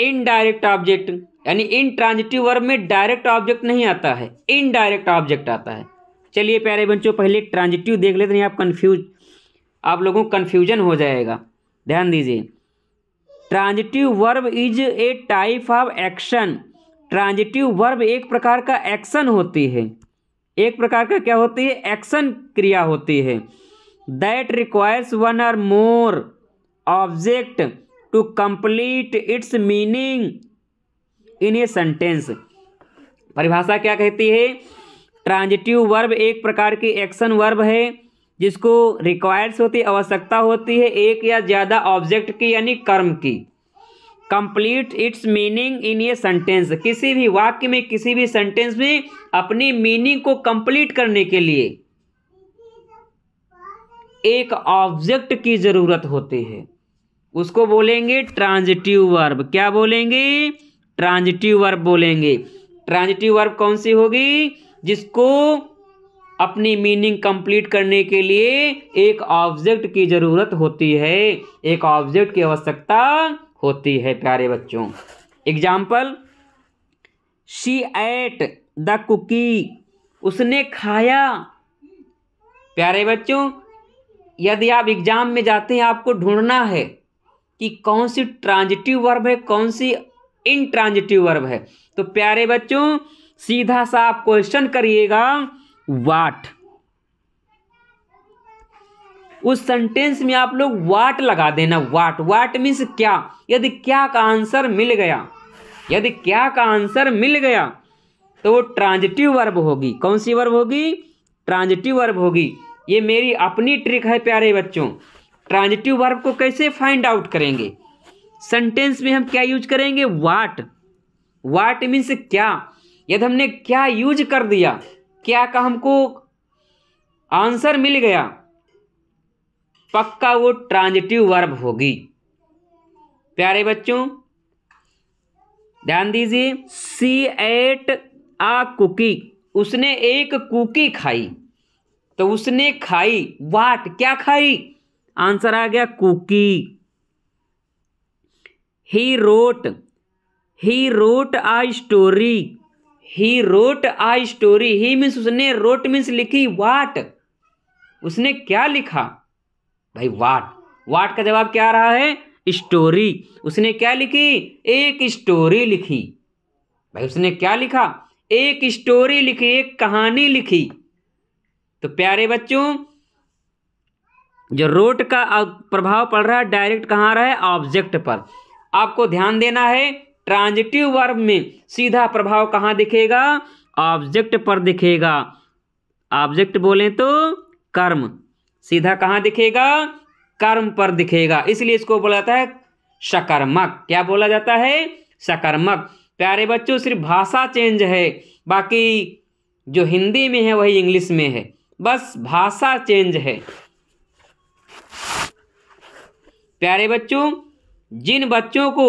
इनडायरेक्ट ऑब्जेक्ट यानी इन ट्रांजिटिव वर्ब में डायरेक्ट ऑब्जेक्ट नहीं आता है इनडायरेक्ट ऑब्जेक्ट आता है चलिए प्यारे बच्चों पहले ट्रांजिटिव देख लेते हैं आप कन्फ्यूज आप लोगों को कन्फ्यूजन हो जाएगा ध्यान दीजिए transitive verb is a type of action transitive verb एक प्रकार का एक्शन होती है एक प्रकार का क्या होती है एक्शन क्रिया होती है that requires one or more object to complete its meaning in a sentence परिभाषा क्या कहती है ट्रांजिटिव वर्ब एक प्रकार की एक्शन वर्ब है जिसको रिक्वायर्स होती आवश्यकता होती है एक या ज़्यादा ऑब्जेक्ट की यानी कर्म की complete its meaning in a sentence किसी भी वाक्य में किसी भी सेंटेंस में अपनी मीनिंग को कंप्लीट करने के लिए एक ऑब्जेक्ट की ज़रूरत होती है उसको बोलेंगे ट्रांजिटिव वर्ब क्या बोलेंगे ट्रांजिटिव वर्ब बोलेंगे ट्रांजिटिव वर्ब कौन सी होगी जिसको अपनी मीनिंग कंप्लीट करने के लिए एक ऑब्जेक्ट की ज़रूरत होती है एक ऑब्जेक्ट की आवश्यकता होती है प्यारे बच्चों example she ate the cookie उसने खाया प्यारे बच्चों यदि आप एग्जाम में जाते हैं आपको ढूंढना है कि कौन सी ट्रांजिटिव वर्ब है कौन सी इनट्रांजिटिव वर्ब है तो प्यारे बच्चों सीधा सा आप क्वेश्चन करिएगा वाट उस सेंटेंस में आप लोग वाट लगा देना वाट वाट मीन्स क्या यदि क्या का आंसर मिल गया यदि क्या का आंसर मिल गया तो वो ट्रांजिटिव वर्ब होगी कौन सी वर्ब होगी ट्रांजिटिव वर्ब होगी ये मेरी अपनी ट्रिक है प्यारे बच्चों ट्रांजिटिव वर्ब को कैसे फाइंड आउट करेंगे सेंटेंस में हम क्या यूज करेंगे वाट वाट मीन्स क्या यदि हमने क्या यूज कर दिया क्या का हमको आंसर मिल गया पक्का वो ट्रांजिटिव वर्ब होगी प्यारे बच्चों ध्यान दीजिए सी एट आ कुकी उसने एक कुकी खाई तो उसने खाई वाट क्या खाई आंसर आ गया cookie he wrote he wrote a story he wrote a story he means उसने रोट मीन्स लिखी वाट उसने क्या लिखा भाई वाट वाट का जवाब क्या रहा है स्टोरी उसने क्या लिखी एक स्टोरी लिखी भाई उसने क्या लिखा एक स्टोरी लिखी एक कहानी लिखी तो प्यारे बच्चों जो रोट का प्रभाव पड़ रहा है डायरेक्ट कहाँ रहा है ऑब्जेक्ट पर आपको ध्यान देना है ट्रांजिटिव वर्ब में सीधा प्रभाव कहाँ दिखेगा ऑब्जेक्ट पर दिखेगा ऑब्जेक्ट बोलें तो कर्म सीधा कहाँ दिखेगा कर्म पर दिखेगा इसलिए इसको बोला जाता है सकर्मक क्या बोला जाता है सकर्मक प्यारे बच्चों सिर्फ भाषा चेंज है बाकी जो हिंदी में है वही इंग्लिश में है बस भाषा चेंज है प्यारे बच्चों जिन बच्चों को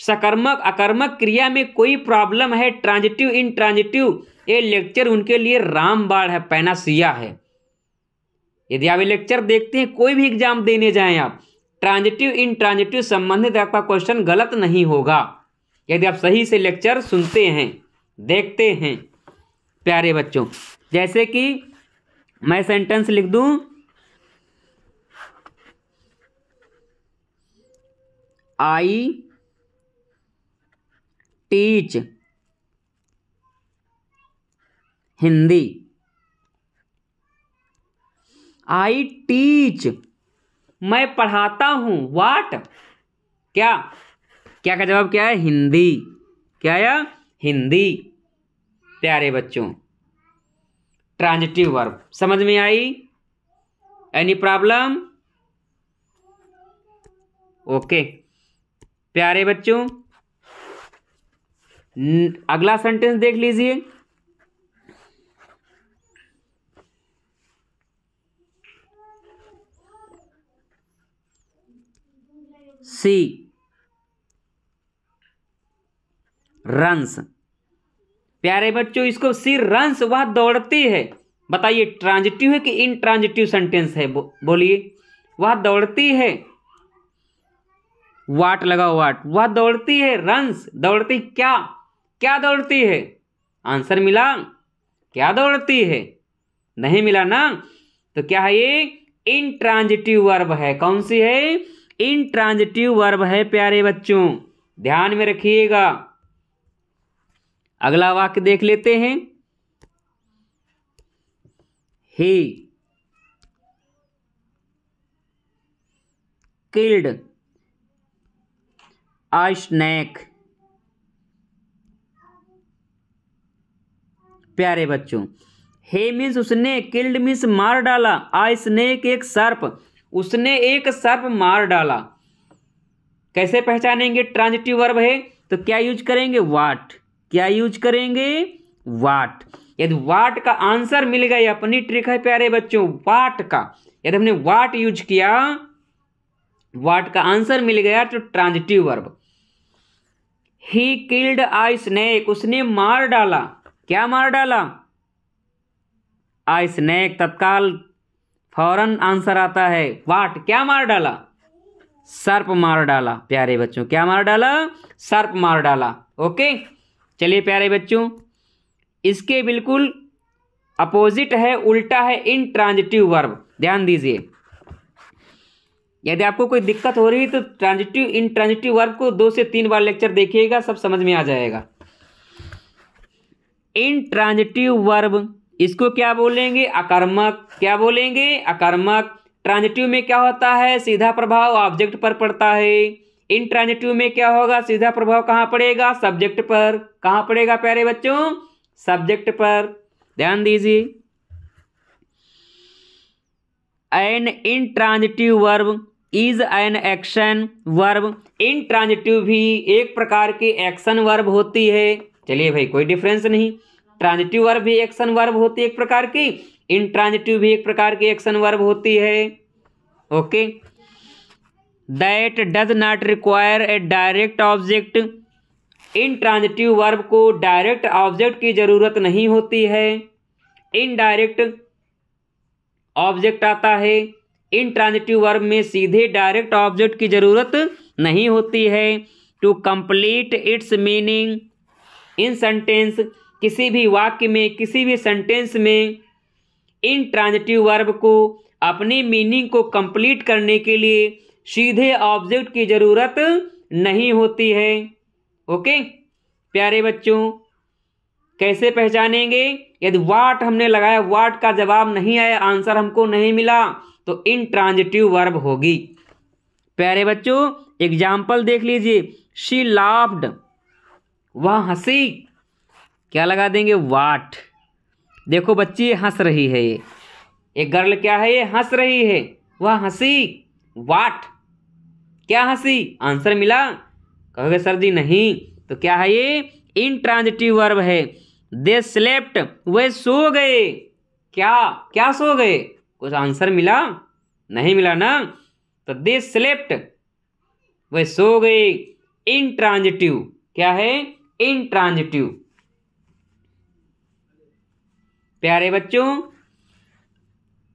सकर्मक अकर्मक क्रिया में कोई प्रॉब्लम है ट्रांजिटिव इन ट्रांजिटिव ये लेक्चर उनके लिए रामबाण है पैनासिया है यदि आप ये लेक्चर देखते हैं कोई भी एग्जाम देने जाएं आप ट्रांजिटिव इन ट्रांजिटिव संबंधित आपका क्वेश्चन गलत नहीं होगा यदि आप सही से लेक्चर सुनते हैं देखते हैं प्यारे बच्चों जैसे कि मैं सेंटेंस लिख दूं I teach Hindi I teach मैं पढ़ाता हूं वाट क्या क्या का जवाब क्या है हिंदी क्या या हिंदी प्यारे बच्चों ट्रांजिटिव वर्ब समझ में आई एनी प्रॉब्लम ओके प्यारे बच्चों अगला सेंटेंस देख लीजिए सी रंस प्यारे बच्चों इसको सी रंस वह दौड़ती है बताइए ट्रांजिटिव है कि इन ट्रांजिटिव सेंटेंस है बो, बोलिए वह दौड़ती है वाट लगा वाट वह दौड़ती है रंस दौड़ती क्या क्या दौड़ती है आंसर मिला क्या दौड़ती है नहीं मिला ना तो क्या है ये इनट्रांजिटिव वर्ब है कौन सी है इनट्रांजिटिव वर्ब है प्यारे बच्चों ध्यान में रखिएगा अगला वाक्य देख लेते हैं ही किल्ड स्नैक प्यारे बच्चों हे मीन्स उसने किल्ड मीन्स मार डाला आई स्नेक एक सर्प उसने एक सर्प मार डाला कैसे पहचानेंगे ट्रांजिटिव वर्ब है तो क्या यूज करेंगे वाट क्या यूज करेंगे वाट यदि वाट का आंसर मिल गया अपनी ट्रिक है प्यारे बच्चों वाट का यदि हमने वाट यूज किया वाट का आंसर मिल गया तो transitive verb he killed a snake उसने मार डाला क्या मार डाला आई स्नैक तत्काल फौरन आंसर आता है वाट क्या मार डाला सर्प मार डाला प्यारे बच्चों क्या मार डाला सर्प मार डाला ओके चलिए प्यारे बच्चों इसके बिल्कुल अपोजिट है उल्टा है इन ट्रांजिटिव वर्ब ध्यान दीजिए यदि आपको कोई दिक्कत हो रही है तो ट्रांजिटिव इन ट्रांजिटिव वर्ब को दो से तीन बार लेक्चर देखिएगा सब समझ में आ जाएगा इन ट्रांजिटिव वर्ब इसको क्या बोलेंगे अकर्मक क्या बोलेंगे अकर्मक ट्रांजिटिव में क्या होता है सीधा प्रभाव ऑब्जेक्ट पर पड़ता है इन ट्रांजिटिव में क्या होगा सीधा प्रभाव कहाँ पड़ेगा सब्जेक्ट पर कहाँ पड़ेगा प्यारे बच्चों सब्जेक्ट पर ध्यान दीजिए an intransitive verb is an action verb intransitive भी एक प्रकार की एक्शन वर्ब होती है चलिए भाई कोई डिफरेंस नहीं ट्रांजिटिव वर्ब भी एक्शन वर्ब होती है एक प्रकार की ट्रांजिटिव भी एक प्रकार की एक्शन वर्ब होती है okay that does not require a direct object transitive verb को डायरेक्ट ऑब्जेक्ट की ज़रूरत नहीं होती है इनडायरेक्ट ऑब्जेक्ट आता है इन ट्रांजिटिव वर्ब में सीधे डायरेक्ट ऑब्जेक्ट की जरूरत नहीं होती है to complete its meaning in sentence किसी भी वाक्य में किसी भी सेंटेंस में इन ट्रांजिटिव वर्ब को अपनी मीनिंग को कंप्लीट करने के लिए सीधे ऑब्जेक्ट की ज़रूरत नहीं होती है ओके प्यारे बच्चों कैसे पहचानेंगे यदि वाट हमने लगाया वाट का जवाब नहीं आया आंसर हमको नहीं मिला तो इन ट्रांजिटिव वर्ब होगी प्यारे बच्चों एग्जाम्पल देख लीजिए शी लाफ्ड वह हंसी क्या लगा देंगे वाट देखो बच्ची हंस रही है ये एक गर्ल क्या है ये हंस रही है वह हंसी वाट क्या हंसी आंसर मिला कहोगे सर जी नहीं तो क्या है ये इन ट्रांजिटिव वर्ब है दे स्लेप्ट वे सो गए क्या क्या सो गए कुछ आंसर मिला नहीं मिला ना तो दे स्लेप्ट वे सो गए इन ट्रांजिटिव क्या है इन ट्रांजिटिव प्यारे बच्चों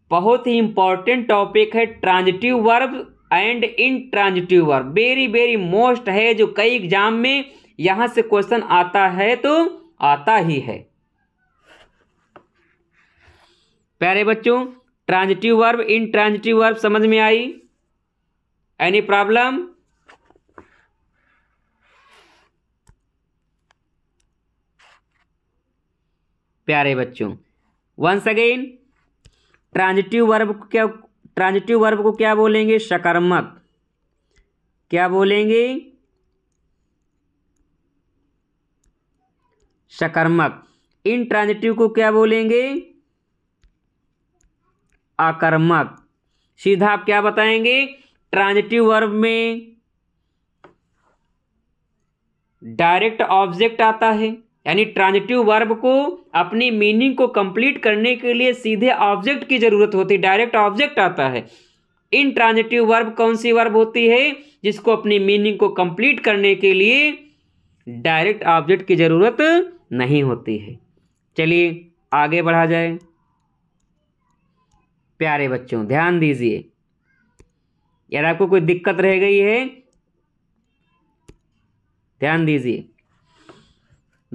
बहुत ही इंपॉर्टेंट टॉपिक है transitive verb and intransitive verb very very most है जो कई एग्जाम में यहां से क्वेश्चन आता है तो आता ही है प्यारे बच्चों transitive verb intransitive verb समझ में आई एनी प्रॉब्लम प्यारे बच्चों वंस अगेन ट्रांजिटिव वर्ब को क्या ट्रांजिटिव वर्ब को क्या बोलेंगे सकर्मक क्या बोलेंगे सकर्मक इनट्रांजिटिव को क्या बोलेंगे आकर्मक सीधा आप क्या बताएंगे ट्रांजिटिव वर्ब में डायरेक्ट ऑब्जेक्ट आता है यानी ट्रांजिटिव वर्ब को अपनी मीनिंग को कंप्लीट करने के लिए सीधे ऑब्जेक्ट की जरूरत होती है डायरेक्ट ऑब्जेक्ट आता है इन ट्रांजिटिव वर्ब कौन सी वर्ब होती है जिसको अपनी मीनिंग को कंप्लीट करने के लिए डायरेक्ट ऑब्जेक्ट की जरूरत नहीं होती है चलिए आगे बढ़ा जाए प्यारे बच्चों ध्यान दीजिए यार आपको कोई दिक्कत रह गई है ध्यान दीजिए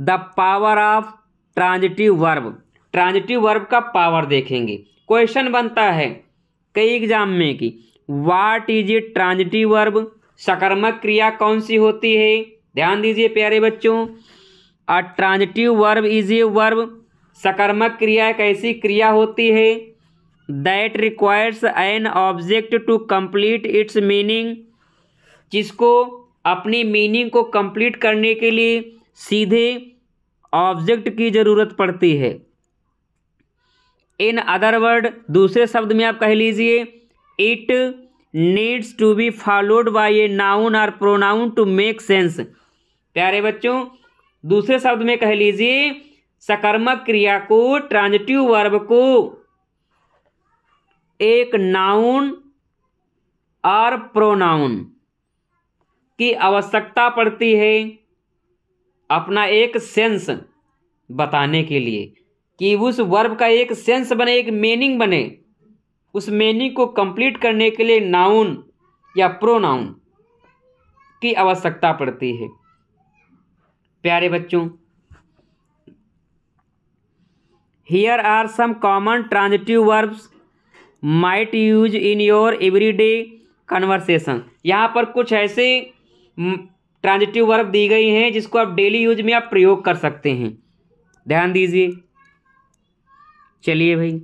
the power of transitive verb transitive verb का पावर देखेंगे क्वेश्चन बनता है कई एग्जाम में कि what is a transitive verb सकर्मक क्रिया कौन सी होती है ध्यान दीजिए प्यारे बच्चों a transitive verb is a verb सकर्मक क्रिया एक ऐसी क्रिया होती है that requires an object to complete its meaning जिसको अपनी मीनिंग को कम्प्लीट करने के लिए सीधे ऑब्जेक्ट की ज़रूरत पड़ती है इन अदर वर्ड दूसरे शब्द में आप कह लीजिए it needs to be followed by a noun or pronoun to make sense प्यारे बच्चों दूसरे शब्द में कह लीजिए सकर्मक क्रिया को ट्रांजिटिव वर्ब को एक नाउन और प्रोनाउन की आवश्यकता पड़ती है अपना एक सेंस बताने के लिए कि उस वर्ब का एक सेंस बने एक मीनिंग बने उस मीनिंग को कंप्लीट करने के लिए नाउन या प्रोनाउन की आवश्यकता पड़ती है प्यारे बच्चों are some common transitive transitive might use in your every day conversation यहाँ पर कुछ ऐसे ट्रांजिटिव वर्ब दी गई हैं जिसको आप डेली यूज में आप प्रयोग कर सकते हैं ध्यान दीजिए चलिए भाई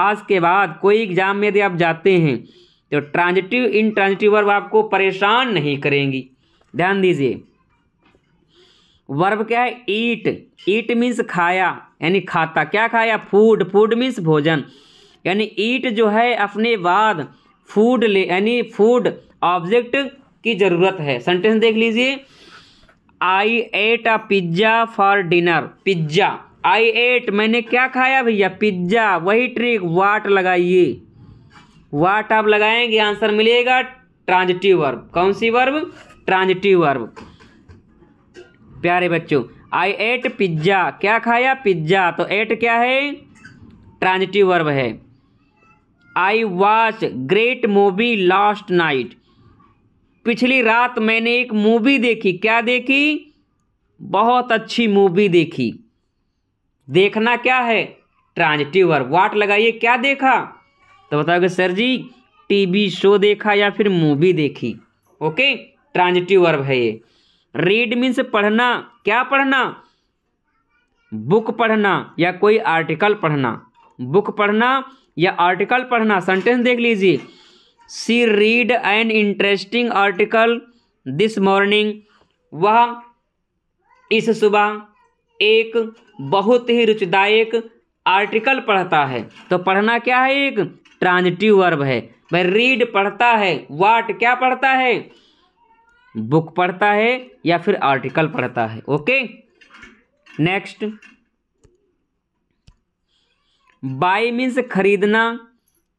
आज के बाद कोई एग्जाम में यदि आप जाते हैं तो ट्रांजिटिव इन ट्रांजिटिव वर्ब आपको परेशान नहीं करेंगी ध्यान दीजिए वर्ब क्या है ईट ईट मीन्स खाया यानी खाता क्या खाया फूड फूड मीन्स भोजन यानी ईट जो है अपने बाद फूड ले यानी फूड ऑब्जेक्ट की ज़रूरत है सेंटेंस देख लीजिए I ate a pizza for dinner pizza I ate मैंने क्या खाया भैया पिज्ज़ा वही ट्रिक वाट लगाइए वाट आप लगाएंगे आंसर मिलेगा ट्रांजिटिव वर्ब कौन सी वर्ब ट्रांजिटिव वर्ब प्यारे बच्चों आई एट पिज्ज़ा क्या खाया पिज्ज़ा तो एट क्या है ट्रांजिटिव वर्ब है I watch great movie last night पिछली रात मैंने एक मूवी देखी क्या देखी बहुत अच्छी मूवी देखी देखना क्या है ट्रांजिटिव वर्ब वाट लगाइए क्या देखा तो बताओगे सर जी टीवी शो देखा या फिर मूवी देखी ओके ट्रांजिटिव वर्ब है ये रीड मीन्स पढ़ना क्या पढ़ना बुक पढ़ना या कोई आर्टिकल पढ़ना बुक पढ़ना या आर्टिकल पढ़ना सेंटेंस देख लीजिए she read an interesting article this morning वह इस सुबह एक बहुत ही रुचिदायक आर्टिकल पढ़ता है तो पढ़ना क्या है एक ट्रांजिटिव वर्ब है भाई रीड पढ़ता है वाट क्या पढ़ता है बुक पढ़ता है या फिर आर्टिकल पढ़ता है ओके नेक्स्ट बाई मीन्स खरीदना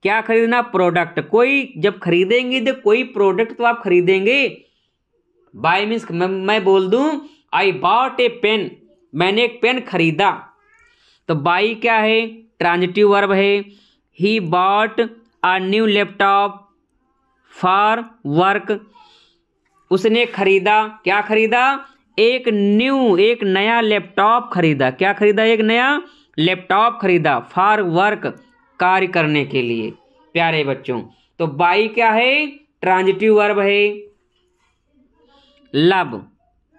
क्या खरीदना प्रोडक्ट कोई जब खरीदेंगे तो कोई प्रोडक्ट तो आप खरीदेंगे बाई मीन्स मैं बोल दूं आई बॉट ए पेन मैंने एक पेन खरीदा तो बाई क्या है ट्रांजिटिव वर्ब है he bought a new laptop for work उसने खरीदा क्या खरीदा एक न्यू एक नया लैपटॉप खरीदा क्या खरीदा एक नया लैपटॉप खरीदा फॉर वर्क कार्य करने के लिए प्यारे बच्चों तो बाई क्या है ट्रांजिटिव वर्ब है लव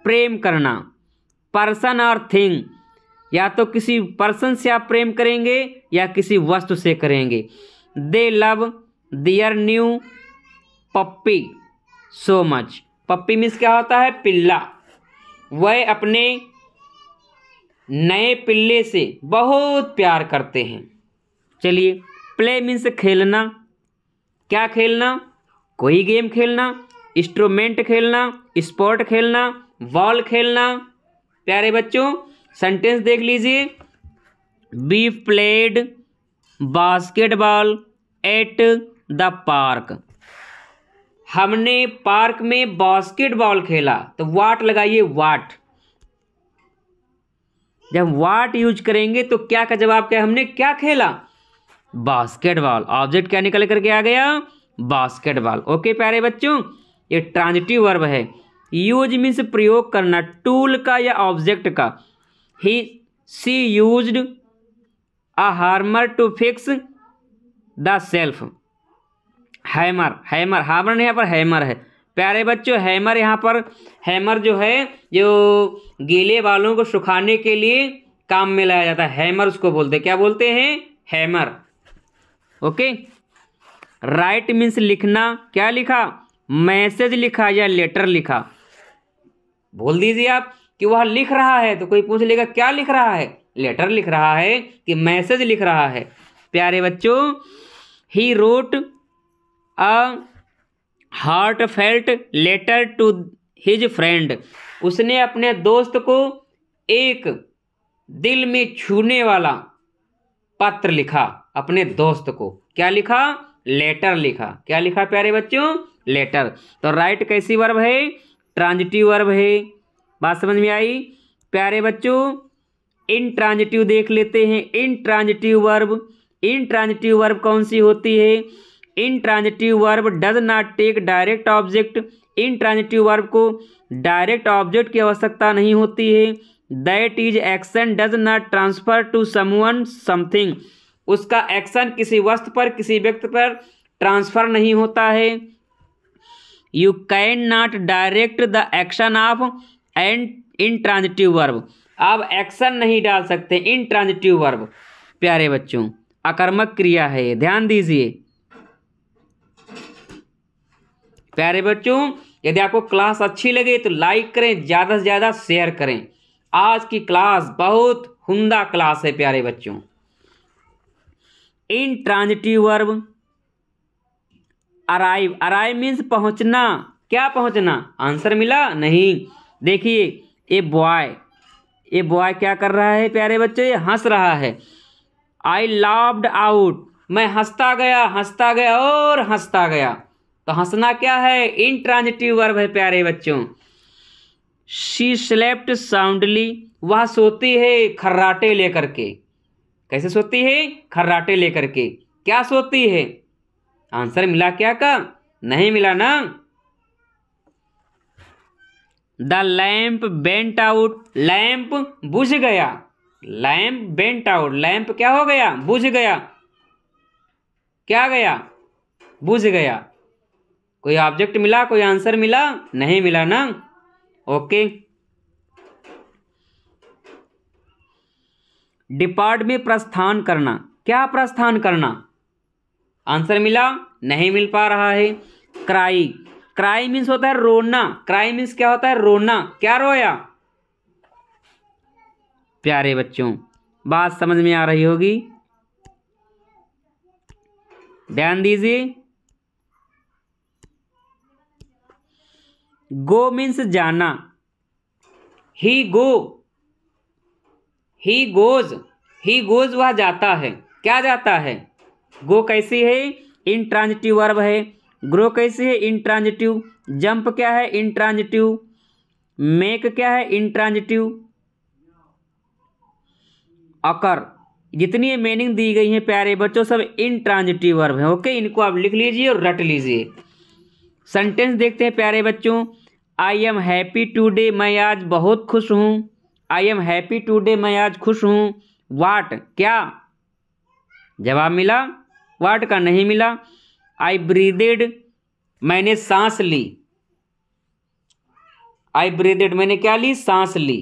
प्रेम करना पर्सन और थिंग या तो किसी पर्सन से आप प्रेम करेंगे या किसी वस्तु से करेंगे they love their new puppy so much puppy means क्या होता है पिल्ला वह अपने नए पिल्ले से बहुत प्यार करते हैं चलिए प्ले मीन्स खेलना क्या खेलना कोई गेम खेलना इंस्ट्रूमेंट खेलना स्पोर्ट खेलना बॉल खेलना प्यारे बच्चों सेंटेंस देख लीजिए we played basketball at the park हमने पार्क में बास्केटबॉल खेला तो वाट लगाइए वाट जब वाट यूज करेंगे तो क्या का जवाब क्या हमने क्या खेला बास्केटबॉल ऑब्जेक्ट क्या निकल करके आ गया बास्केटबॉल ओके प्यारे बच्चों ये ट्रांजिटिव वर्ब है यूज मीन्स प्रयोग करना टूल का या ऑब्जेक्ट का ही she use a hammer to fix the shelf hammer hammer हावर नहीं यहाँ पर हैमर है प्यारे बच्चों हैमर यहाँ पर हैमर जो है जो गीले बालों को सुखाने के लिए काम में लाया जाता है हैमर उसको बोलते हैं क्या बोलते हैं हैमर ओके राइट मीन्स लिखना क्या लिखा मैसेज लिखा या लेटर लिखा बोल दीजिए आप कि वह लिख रहा है तो कोई पूछ लेगा क्या लिख रहा है लेटर लिख रहा है कि मैसेज लिख रहा है प्यारे बच्चों he wrote a heartfelt letter to his friend उसने अपने दोस्त को एक दिल में छूने वाला पत्र लिखा अपने दोस्त को क्या लिखा लेटर लिखा क्या लिखा प्यारे बच्चों लेटर तो राइट कैसी वर्ब है ट्रांजिटिव वर्ब है बात समझ में आई प्यारे बच्चों इन ट्रांजिटिव देख लेते हैं intransitive verb intransitive verb कौन सी होती है intransitive verb does not take direct object intransitive verb को डायरेक्ट ऑब्जेक्ट की आवश्यकता नहीं होती है that is action does not transfer to someone something उसका एक्शन किसी वस्तु पर किसी व्यक्ति पर ट्रांसफर नहीं होता है you can not direct the action of an intransitive verb आप एक्शन नहीं डाल सकते इन ट्रांजिटिव वर्ब प्यारे बच्चों आकर्मक क्रिया है ध्यान दीजिए प्यारे बच्चों यदि आपको क्लास अच्छी लगे तो लाइक करें ज़्यादा से ज़्यादा शेयर करें आज की क्लास बहुत हुंदा क्लास है प्यारे बच्चों intransitive verb arrive arrive means पहुंचना क्या पहुंचना आंसर मिला नहीं देखिए ये बॉय ये बॉय क्या कर रहा है प्यारे बच्चों ये हंस रहा है आई लाव्ड आउट मैं हंसता गया हंसता गया और हंसता गया तो हंसना क्या है इनट्रांजिटिव वर्ब है प्यारे बच्चों शी स्लेप्ट साउंडली वह सोती है खर्राटे लेकर के कैसे सोती है खर्राटे लेकर के क्या सोती है आंसर मिला क्या का नहीं मिला ना the lamp went out lamp बुझ गया लैंप बेंट आउट लैंप क्या हो गया बुझ गया क्या गया बुझ गया कोई ऑब्जेक्ट मिला कोई आंसर मिला नहीं मिला ना ओके डिपार्ट में प्रस्थान करना क्या प्रस्थान करना आंसर मिला नहीं मिल पा रहा है क्राई क्राई मीन्स होता है रोना क्राई मीन्स क्या होता है रोना क्या रोया प्यारे बच्चों बात समझ में आ रही होगी ध्यान दीजिए गो मीन्स जाना ही गो ही गोज ही गोज वह जाता है क्या जाता है गो कैसी है इंट्रांजिटिव वर्ब है ग्रो कैसी है इंट्रांजिटिव जंप क्या है इंट्रांजिटिव मेक क्या है इंट्रांजिटिव अकर जितनी मीनिंग दी गई है प्यारे बच्चों सब ट्रांजिटिव वर्ब है ओके इनको आप लिख लीजिए और रट लीजिए सेंटेंस देखते हैं प्यारे बच्चों आई एम हैप्पी टूडे मैं आज बहुत खुश हूँ आई एम हैप्पी टूडे मैं आज खुश हूँ वाट क्या जवाब मिला वाट का नहीं मिला आई ब्रीदेड मैंने सांस ली आई ब्रीदेड मैंने क्या ली सांस ली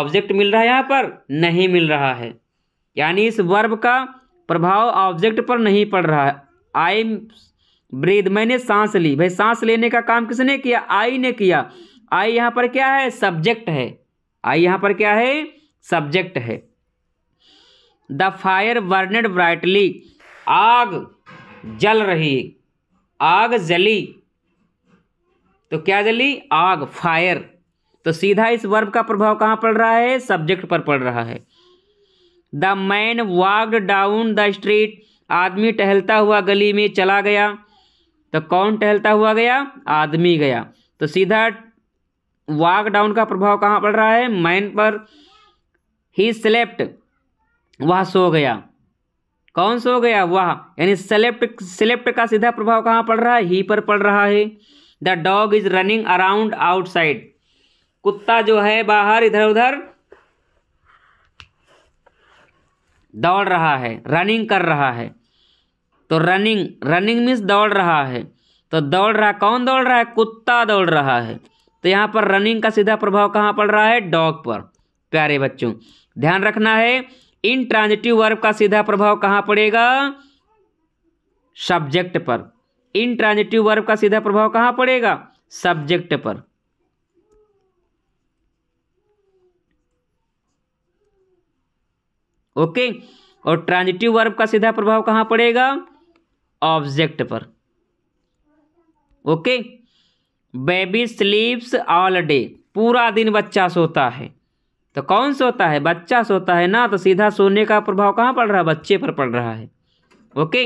ऑब्जेक्ट मिल रहा है यहाँ पर नहीं मिल रहा है यानी इस वर्ब का प्रभाव ऑब्जेक्ट पर नहीं पड़ रहा है आई ब्रीद मैंने सांस ली भाई सांस लेने का काम किसने किया आई ने किया आई यहां पर क्या है सब्जेक्ट है आई यहां पर क्या है सब्जेक्ट है द फायर वर्नेड ब्राइटली आग जल रही आग जली तो क्या जली आग फायर तो सीधा इस वर्ब का प्रभाव कहां पड़ रहा है सब्जेक्ट पर पड़ रहा है the man walk down the street आदमी टहलता हुआ गली में चला गया तो कौन टहलता हुआ गया आदमी गया तो सीधा वाक डाउन का प्रभाव कहाँ पड़ रहा है मैन पर ही सेलेप्ट वह सो गया कौन सो गया वह यानी सेलेप्ट सेलेप्ट का सीधा प्रभाव कहाँ पड़ रहा है ही पर पड़ रहा है the dog is running around outside कुत्ता जो है बाहर इधर उधर दौड़ रहा है रनिंग कर रहा है तो रनिंग रनिंग मीन्स दौड़ रहा है तो दौड़ रहा कौन दौड़ रहा है कुत्ता दौड़ रहा है तो यहाँ पर रनिंग का सीधा प्रभाव कहाँ पड़ रहा है डॉग पर प्यारे बच्चों ध्यान रखना है इन ट्रांजिटिव वर्ब का सीधा प्रभाव कहाँ पड़ेगा सब्जेक्ट पर इन ट्रांजिटिव वर्ब का सीधा प्रभाव कहाँ पड़ेगा सब्जेक्ट पर ओके और ट्रांजिटिव वर्ब का सीधा प्रभाव कहाँ पड़ेगा ऑब्जेक्ट पर okay baby sleeps all day पूरा दिन बच्चा सोता है तो कौन सोता है बच्चा सोता है ना तो सीधा सोने का प्रभाव कहाँ पड़ रहा है बच्चे पर पड़ रहा है okay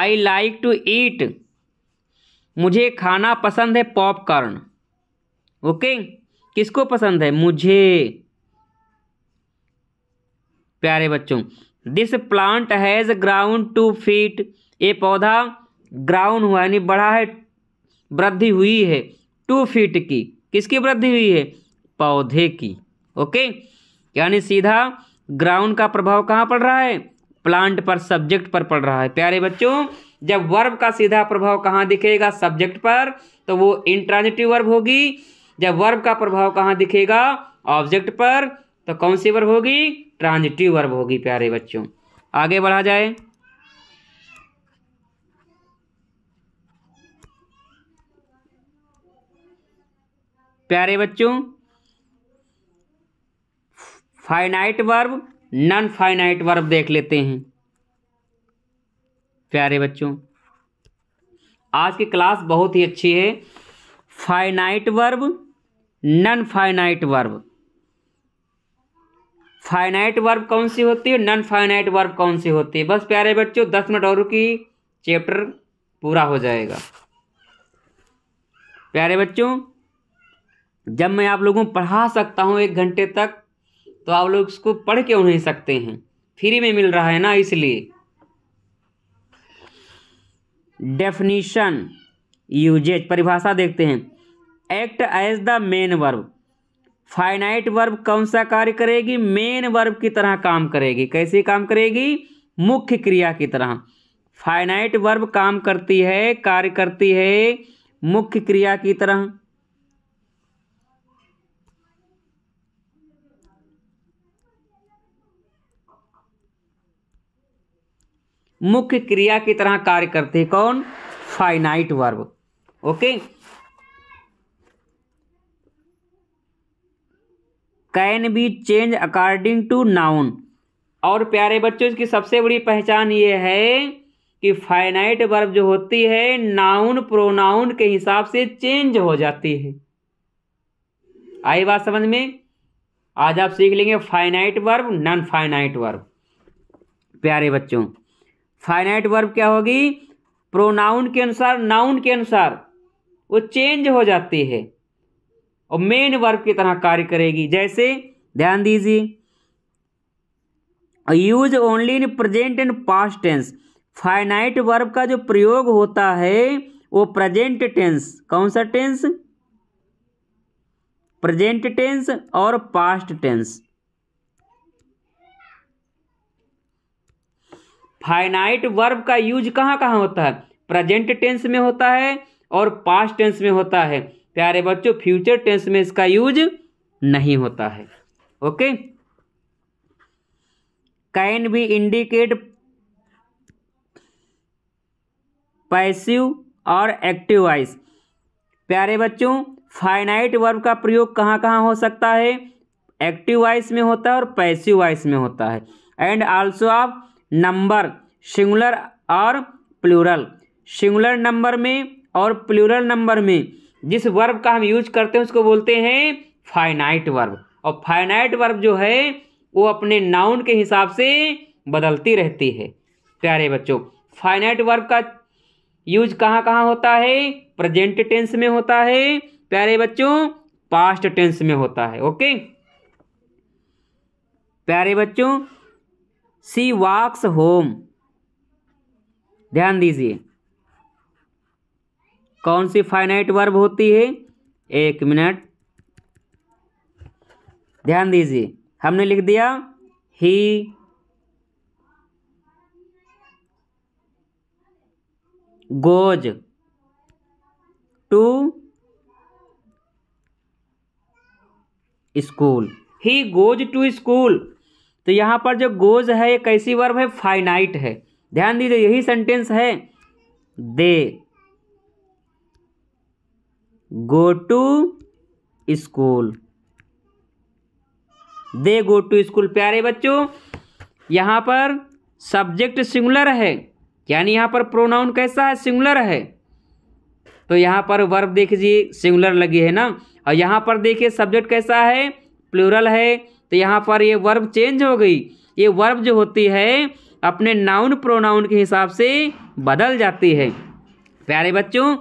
I like to eat मुझे खाना पसंद है पॉपकॉर्न ओके किसको पसंद है मुझे प्यारे बच्चों this plant has grown two feet ये पौधा ग्राउंड हुआ यानी बड़ा है वृद्धि हुई है टू फीट की किसकी वृद्धि हुई है पौधे की ओके यानी सीधा ग्राउंड का प्रभाव कहाँ पड़ रहा है प्लांट पर सब्जेक्ट पर पड़ रहा है प्यारे बच्चों जब वर्ब का सीधा प्रभाव कहाँ दिखेगा सब्जेक्ट पर तो वो इंट्रांजिटिव वर्ब होगी जब वर्ब का प्रभाव कहाँ दिखेगा ऑब्जेक्ट पर तो कौन सी वर्ब होगी ट्रांजिटिव वर्ब होगी प्यारे बच्चों आगे बढ़ा जाए प्यारे बच्चों finite verb non finite verb देख लेते हैं प्यारे बच्चों आज की क्लास बहुत ही अच्छी है finite verb non finite verb finite verb कौन सी होती है नॉन फाइनाइट वर्ब कौन सी होती है बस प्यारे बच्चों दस मिनट और की चैप्टर पूरा हो जाएगा प्यारे बच्चों जब मैं आप लोगों को पढ़ा सकता हूँ एक घंटे तक तो आप लोग इसको पढ़ क्यों नहीं सकते हैं फ्री में मिल रहा है ना इसलिए डेफिनीशन यूजेज परिभाषा देखते हैं act as the main verb finite verb कौन सा कार्य करेगी मेन वर्ब की तरह काम करेगी कैसे काम करेगी मुख्य क्रिया की तरह फाइनाइट वर्ब काम करती है कार्य करती है मुख्य क्रिया की तरह मुख्य क्रिया की तरह कार्य करती है कौन finite verb okay can be change according to noun और प्यारे बच्चों इसकी सबसे बड़ी पहचान ये है कि फाइनाइट वर्ब जो होती है नाउन प्रोनाउन के हिसाब से चेंज हो जाती है आई बात समझ में आज आप सीख लेंगे finite verb non finite verb प्यारे बच्चों फाइनाइट वर्ब क्या होगी प्रोनाउन के अनुसार नाउन के अनुसार वो चेंज हो जाती है और मेन वर्ब की तरह कार्य करेगी जैसे ध्यान दीजिए use only in present and past tense finite verb का जो प्रयोग होता है वो प्रेजेंट टेंस कौन सा टेंस प्रेजेंट टेंस और पास्ट टेंस फाइनाइट वर्ब का यूज कहाँ कहाँ होता है प्रेजेंट टेंस में होता है और पास्ट टेंस में होता है प्यारे बच्चों फ्यूचर टेंस में इसका यूज नहीं होता है okay can be indicate passive और एक्टिव वॉइस प्यारे बच्चों फाइनाइट वर्ब का प्रयोग कहाँ कहाँ हो सकता है एक्टिव वाइस में होता है और पैसिव वाइस में होता है एंड आल्सो आप नंबर सिंगुलर और प्लूरल सिंगुलर नंबर में और प्लूरल नंबर में जिस वर्ब का हम यूज करते हैं उसको बोलते हैं फाइनाइट वर्ब और फाइनाइट वर्ब जो है वो अपने नाउन के हिसाब से बदलती रहती है प्यारे बच्चों फाइनाइट वर्ब का यूज कहाँ कहाँ होता है प्रेजेंट टेंस में होता है प्यारे बच्चों पास्ट टेंस में होता है ओके प्यारे बच्चों सी वॉक्स होम ध्यान दीजिए कौन सी फाइनाइट वर्ब होती है एक मिनट ध्यान दीजिए हमने लिख दिया he goes to school he goes to school तो यहाँ पर जो गोज है ये कैसी वर्ब है फाइनाइट है ध्यान दीजिए यही सेंटेंस है they go to school they go to school प्यारे बच्चों यहाँ पर सब्जेक्ट सिंगुलर है यानी यहाँ पर प्रोनाउन कैसा है सिंगुलर है तो यहाँ पर वर्ब देखिए सिंगुलर लगी है ना और यहाँ पर देखिए सब्जेक्ट कैसा है प्लूरल है तो यहाँ पर ये वर्ब चेंज हो गई ये वर्ब जो होती है अपने नाउन प्रोनाउन के हिसाब से बदल जाती है प्यारे बच्चों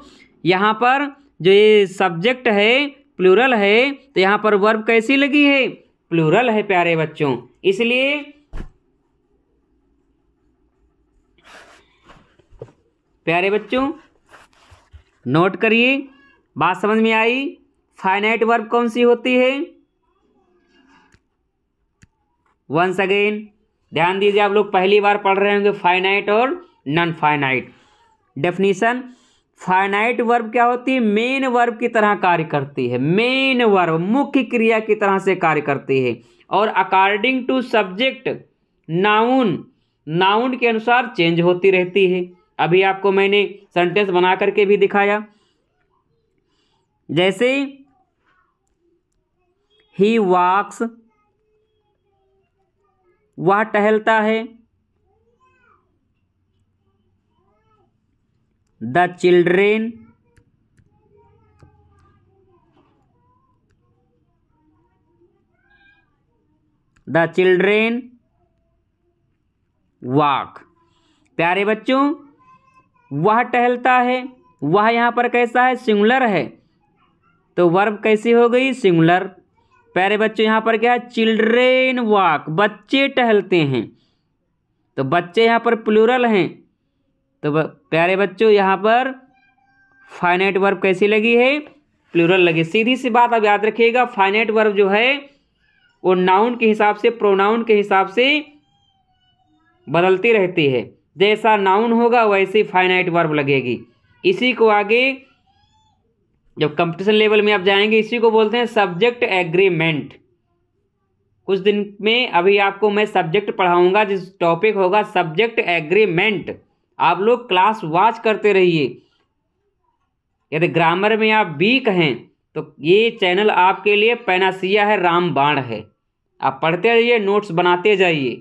यहाँ पर जो ये सब्जेक्ट है प्लूरल है तो यहाँ पर वर्ब कैसी लगी है प्लूरल है प्यारे बच्चों इसलिए प्यारे बच्चों नोट करिए बात समझ में आई फाइनाइट वर्ब कौन सी होती है वंस अगेन ध्यान दीजिए आप लोग पहली बार पढ़ रहे होंगे फाइनाइट और non finite definition finite verb क्या होती है मेन वर्ब की तरह कार्य करती है मेन वर्ब मुख्य क्रिया की तरह से कार्य करती है और according to subject noun noun के अनुसार चेंज होती रहती है अभी आपको मैंने सेंटेंस बना करके भी दिखाया जैसे ही वॉक्स वह टहलता है the children the children walk प्यारे बच्चों वह टहलता है वह यहाँ पर कैसा है सिंगुलर है तो वर्ब कैसी हो गई सिंगुलर प्यारे बच्चों यहाँ पर क्या है चिल्ड्रेन वॉक बच्चे टहलते हैं तो बच्चे यहाँ पर प्लूरल हैं तो प्यारे बच्चों यहाँ पर फाइनेट वर्ब कैसी लगी है प्लूरल लगी सीधी सी बात अब याद रखिएगा फाइनेट वर्ब जो है वो नाउन के हिसाब से प्रोनाउन के हिसाब से बदलती रहती है जैसा नाउन होगा वैसे फाइनाइट वर्ब लगेगी इसी को आगे जब कंपटीशन लेवल में आप जाएंगे इसी को बोलते हैं सब्जेक्ट एग्रीमेंट कुछ दिन में अभी आपको मैं सब्जेक्ट पढ़ाऊंगा जिस टॉपिक होगा सब्जेक्ट एग्रीमेंट आप लोग क्लास वॉच करते रहिए यदि ग्रामर में आप वीक हैं तो ये चैनल आपके लिए पैनासिया है रामबाण है आप पढ़ते रहिए नोट्स बनाते जाइए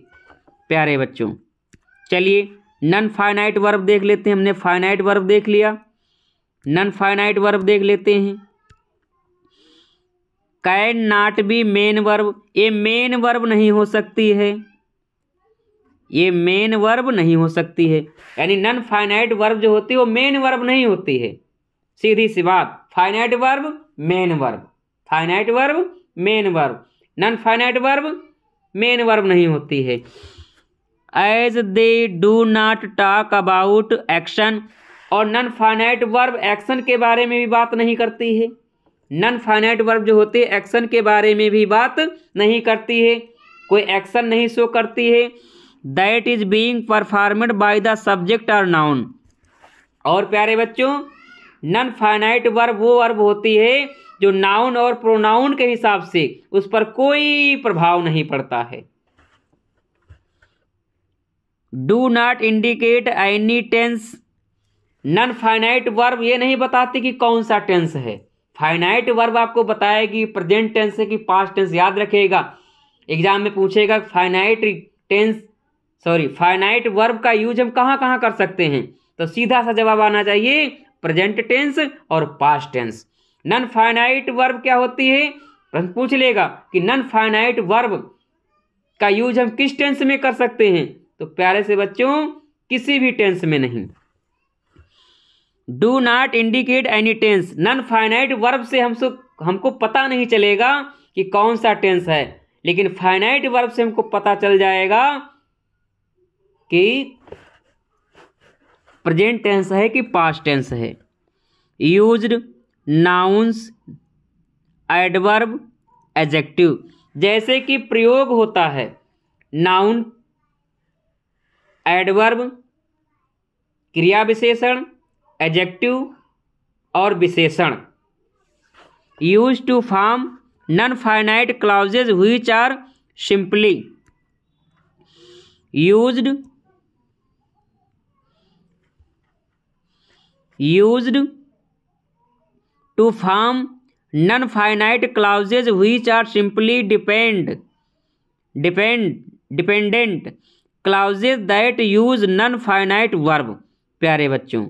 प्यारे बच्चों चलिए नन फाइनाइट वर्ब देख लेते हैं हमने फाइनाइट वर्ब देख लिया नन फाइनाइट वर्ब देख लेते हैं can not be main verb ये मेन वर्ब नहीं हो सकती है ये मेन वर्ब नहीं हो सकती है यानी नन फाइनाइट वर्ब जो होती है वो मेन वर्ब नहीं होती है सीधी सी बात finite verb main verb finite verb main verb non finite verb main verb नहीं होती है as they do not talk about action और नन फाइनाइट वर्ब एक्शन के बारे में भी बात नहीं करती है नन फाइनाइट वर्ब जो होती है एक्शन के बारे में भी बात नहीं करती है कोई एक्शन नहीं शो करती है that is being performed by the subject और नाउन और प्यारे बच्चों नन फाइनाइट वर्ब वो वर्ब होती है जो नाउन और प्रोनाउन के हिसाब से उस पर कोई प्रभाव नहीं पड़ता है do not indicate any tense non finite verb ये नहीं बताती कि कौन सा टेंस है फाइनाइट वर्ब आपको बताएगी प्रेजेंट टेंस है कि पास्ट टेंस याद रखेगा एग्जाम में पूछेगा finite tense sorry finite verb का यूज हम कहाँ कहाँ कर सकते हैं तो सीधा सा जवाब आना चाहिए प्रेजेंट टेंस और past tense non finite verb क्या होती है प्रश्न पूछ लेगा कि नन फाइनाइट वर्ब का यूज हम किस टेंस में कर सकते हैं तो प्यारे से बच्चों किसी भी टेंस में नहीं do not indicate any tense non finite verb से हम हमको पता नहीं चलेगा कि कौन सा टेंस है लेकिन फाइनाइट वर्ब से हमको पता चल जाएगा कि प्रेजेंट टेंस है कि पास्ट टेंस है यूज्ड नाउंस एडवर्ब एजेक्टिव जैसे कि प्रयोग होता है नाउन एडवर्ब क्रिया विशेषण एजेक्टिव और विशेषण use to form non finite clauses हुई are simply used use to form non finite clauses which are simply depend depend dependent clauses that use non finite verb प्यारे बच्चों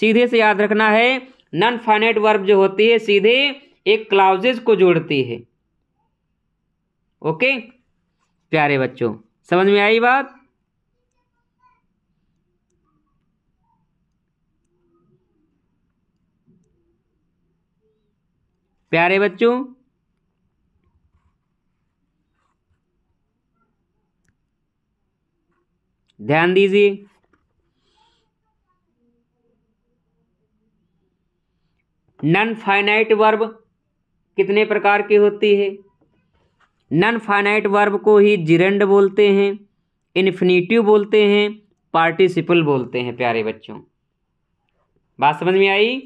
सीधे से याद रखना है नन फाइनाइट वर्ब जो होती है सीधे एक क्लाउजेज को जोड़ती है ओके प्यारे बच्चों समझ में आई बात प्यारे बच्चों ध्यान दीजिए नन फाइनाइट वर्ब कितने प्रकार की होती है नन फाइनाइट वर्ब को ही जिरेंड बोलते हैं इन्फिनिटिव बोलते हैं पार्टिसिपल बोलते हैं प्यारे बच्चों बात समझ में आई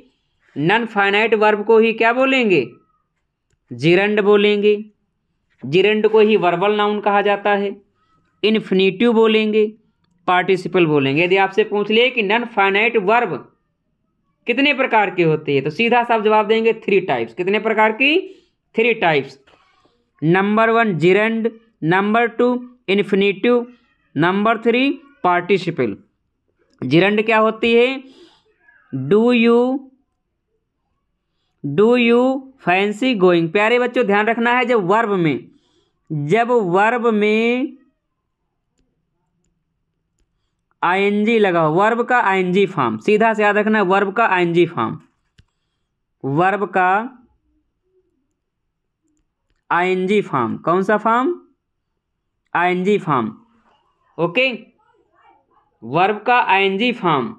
नन फाइनाइट वर्ब को ही क्या बोलेंगे जिरंड बोलेंगे जिरंड को ही वर्बल नाउन कहा जाता है इन्फिनीटिव बोलेंगे पार्टिसिपल बोलेंगे यदि आपसे पूछ लिए कि नन फाइनाइट वर्ब कितने प्रकार के होते हैं तो सीधा साफ जवाब देंगे थ्री टाइप्स कितने प्रकार की three types number one gerund number two infinitive number three participle gerund क्या होती है do you do you fancy going प्यारे बच्चों ध्यान रखना है जब वर्ब में जब वर्ब में आईएनजी लगा हो वर्ब का आईएनजी फॉर्म सीधा से याद रखना है वर्ब का आईएनजी फॉर्म वर्ब का आईएनजी फॉर्म कौन सा form I N G form okay verb का आईएनजी फॉर्म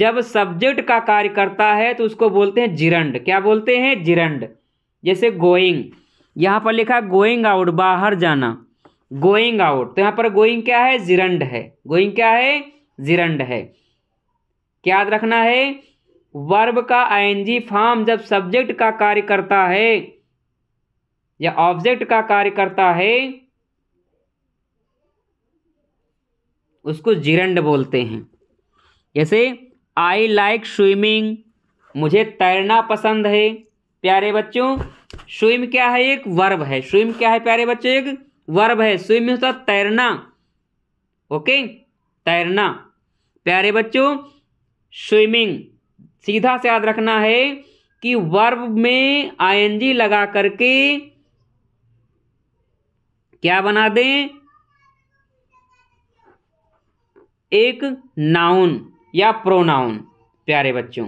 जब सब्जेक्ट का कार्य करता है तो उसको बोलते हैं जिरंड क्या बोलते हैं जिरंड जैसे गोइंग यहाँ पर लिखा गोइंग आउट बाहर जाना गोइंग आउट तो यहाँ पर गोइंग क्या है जिरंड है गोइंग क्या है जिरंड है क्या याद रखना है वर्ब का आईएनजी फॉर्म जब सब्जेक्ट का कार्य करता है या ऑब्जेक्ट का कार्य करता है उसको जिरंड बोलते हैं जैसे आई लाइक स्विमिंग मुझे तैरना पसंद है प्यारे बच्चों स्विम क्या है एक वर्ब है स्विम क्या है प्यारे बच्चों एक वर्ब है स्विम मतलब होता तैरना ओके तैरना प्यारे बच्चों स्विमिंग सीधा से याद रखना है कि वर्ब में आईएनजी लगा करके क्या बना दें एक नाउन या प्रोनाउन प्यारे बच्चों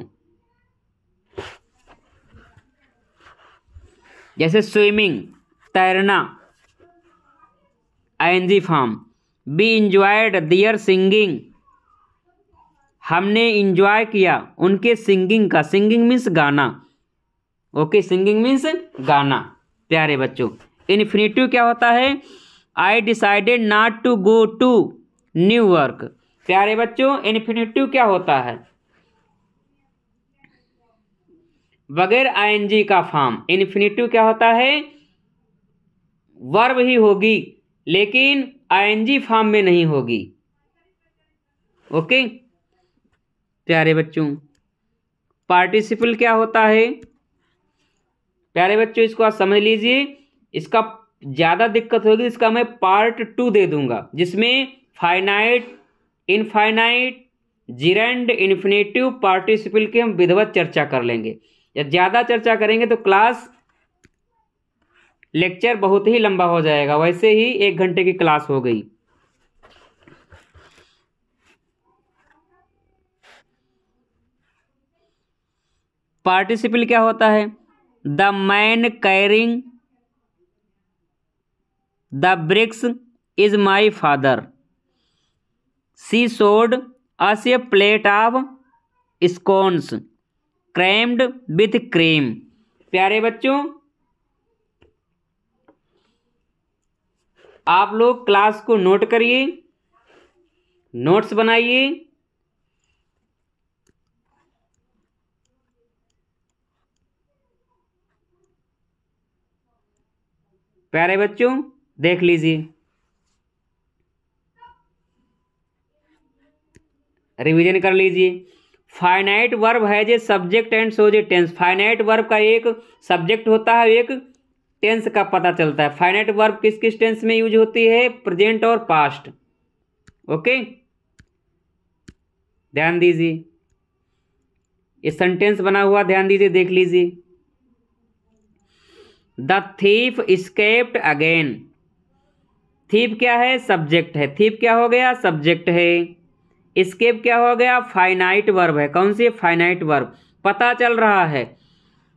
जैसे स्विमिंग तैरना I N G form be enjoyed their singing हमने इंजॉय किया उनके सिंगिंग का सिंगिंग मीन्स गाना ओके सिंगिंग मीन्स गाना प्यारे बच्चों इन्फिनेटिव क्या होता है I decided not to go to new work प्यारे बच्चों इन्फिनेटिव क्या होता है बगैर आईएनजी का फॉर्म इन्फिनेटिव क्या होता है वर्ब ही होगी लेकिन आईएनजी फॉर्म में नहीं होगी ओके प्यारे बच्चों पार्टिसिपल क्या होता है प्यारे बच्चों इसको आप समझ लीजिए इसका ज़्यादा दिक्कत होगी इसका मैं पार्ट टू दे दूंगा जिसमें finite infinite gerund infinitive participle की हम विधवत चर्चा कर लेंगे या ज़्यादा चर्चा करेंगे तो क्लास लेक्चर बहुत ही लंबा हो जाएगा वैसे ही एक घंटे की क्लास हो गई पार्टिसिपल क्या होता है the man carrying the bricks is my father she showed us a plate of scones crammed with cream प्यारे बच्चों आप लोग क्लास को नोट करिए नोट्स बनाइए प्यारे बच्चों देख लीजिए रिवीजन कर लीजिए फाइनाइट वर्ब है जे subject and shows tense finite verb का एक सब्जेक्ट होता है एक टेंस का पता चलता है फाइनाइट वर्ब किस किस टेंस में यूज होती है प्रेजेंट और पास्ट ओके ध्यान दीजिए ये सेंटेंस बना हुआ ध्यान दीजिए देख लीजिए the thief escaped again thief क्या है सब्जेक्ट है थीप क्या हो गया सब्जेक्ट है स्केप क्या हो गया फाइनाइट वर्ब है कौन सी फाइनाइट वर्ब पता चल रहा है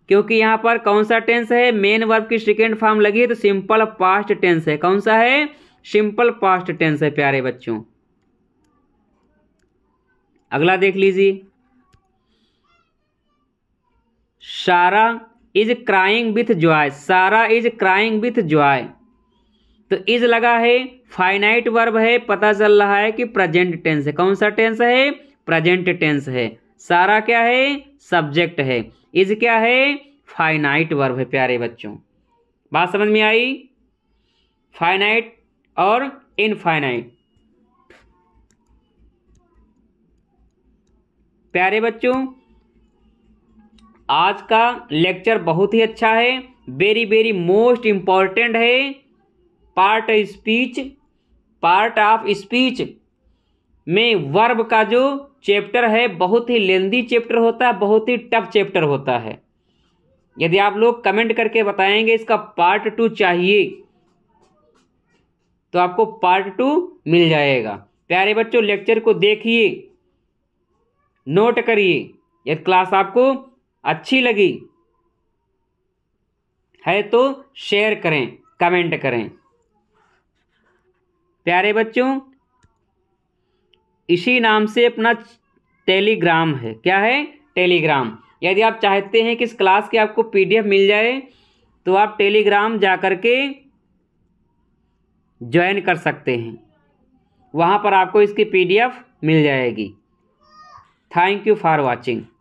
क्योंकि यहाँ पर कौन सा टेंस है मेन वर्ब की सेकेंड फॉर्म लगी है तो सिंपल पास्ट टेंस है कौन सा है सिंपल पास्ट टेंस है प्यारे बच्चों अगला देख लीजिए सारा is crying with joy Sara is crying with joy तो इज लगा है फाइनाइट वर्ब है पता चल रहा है कि प्रेजेंट टेंस है कौन सा टेंस है प्रेजेंट टेंस है सारा क्या है सब्जेक्ट है इज क्या है फाइनाइट वर्ब है प्यारे बच्चों बात समझ में आई फाइनाइट और इनफाइनाइट प्यारे बच्चों आज का लेक्चर बहुत ही अच्छा है वेरी वेरी मोस्ट इंपॉर्टेंट है part speech part of speech में वर्ब का जो चैप्टर है बहुत ही लेंदी चैप्टर होता है बहुत ही टफ चैप्टर होता है यदि आप लोग कमेंट करके बताएंगे इसका पार्ट टू चाहिए तो आपको पार्ट टू मिल जाएगा प्यारे बच्चों लेक्चर को देखिए नोट करिए यदि क्लास आपको अच्छी लगी है तो शेयर करें कमेंट करें प्यारे बच्चों इसी नाम से अपना टेलीग्राम है क्या है टेलीग्राम यदि आप चाहते हैं कि इस क्लास के आपको पीडीएफ मिल जाए तो आप टेलीग्राम जा कर के ज्वाइन कर सकते हैं वहाँ पर आपको इसकी पीडीएफ मिल जाएगी थैंक यू फॉर वाचिंग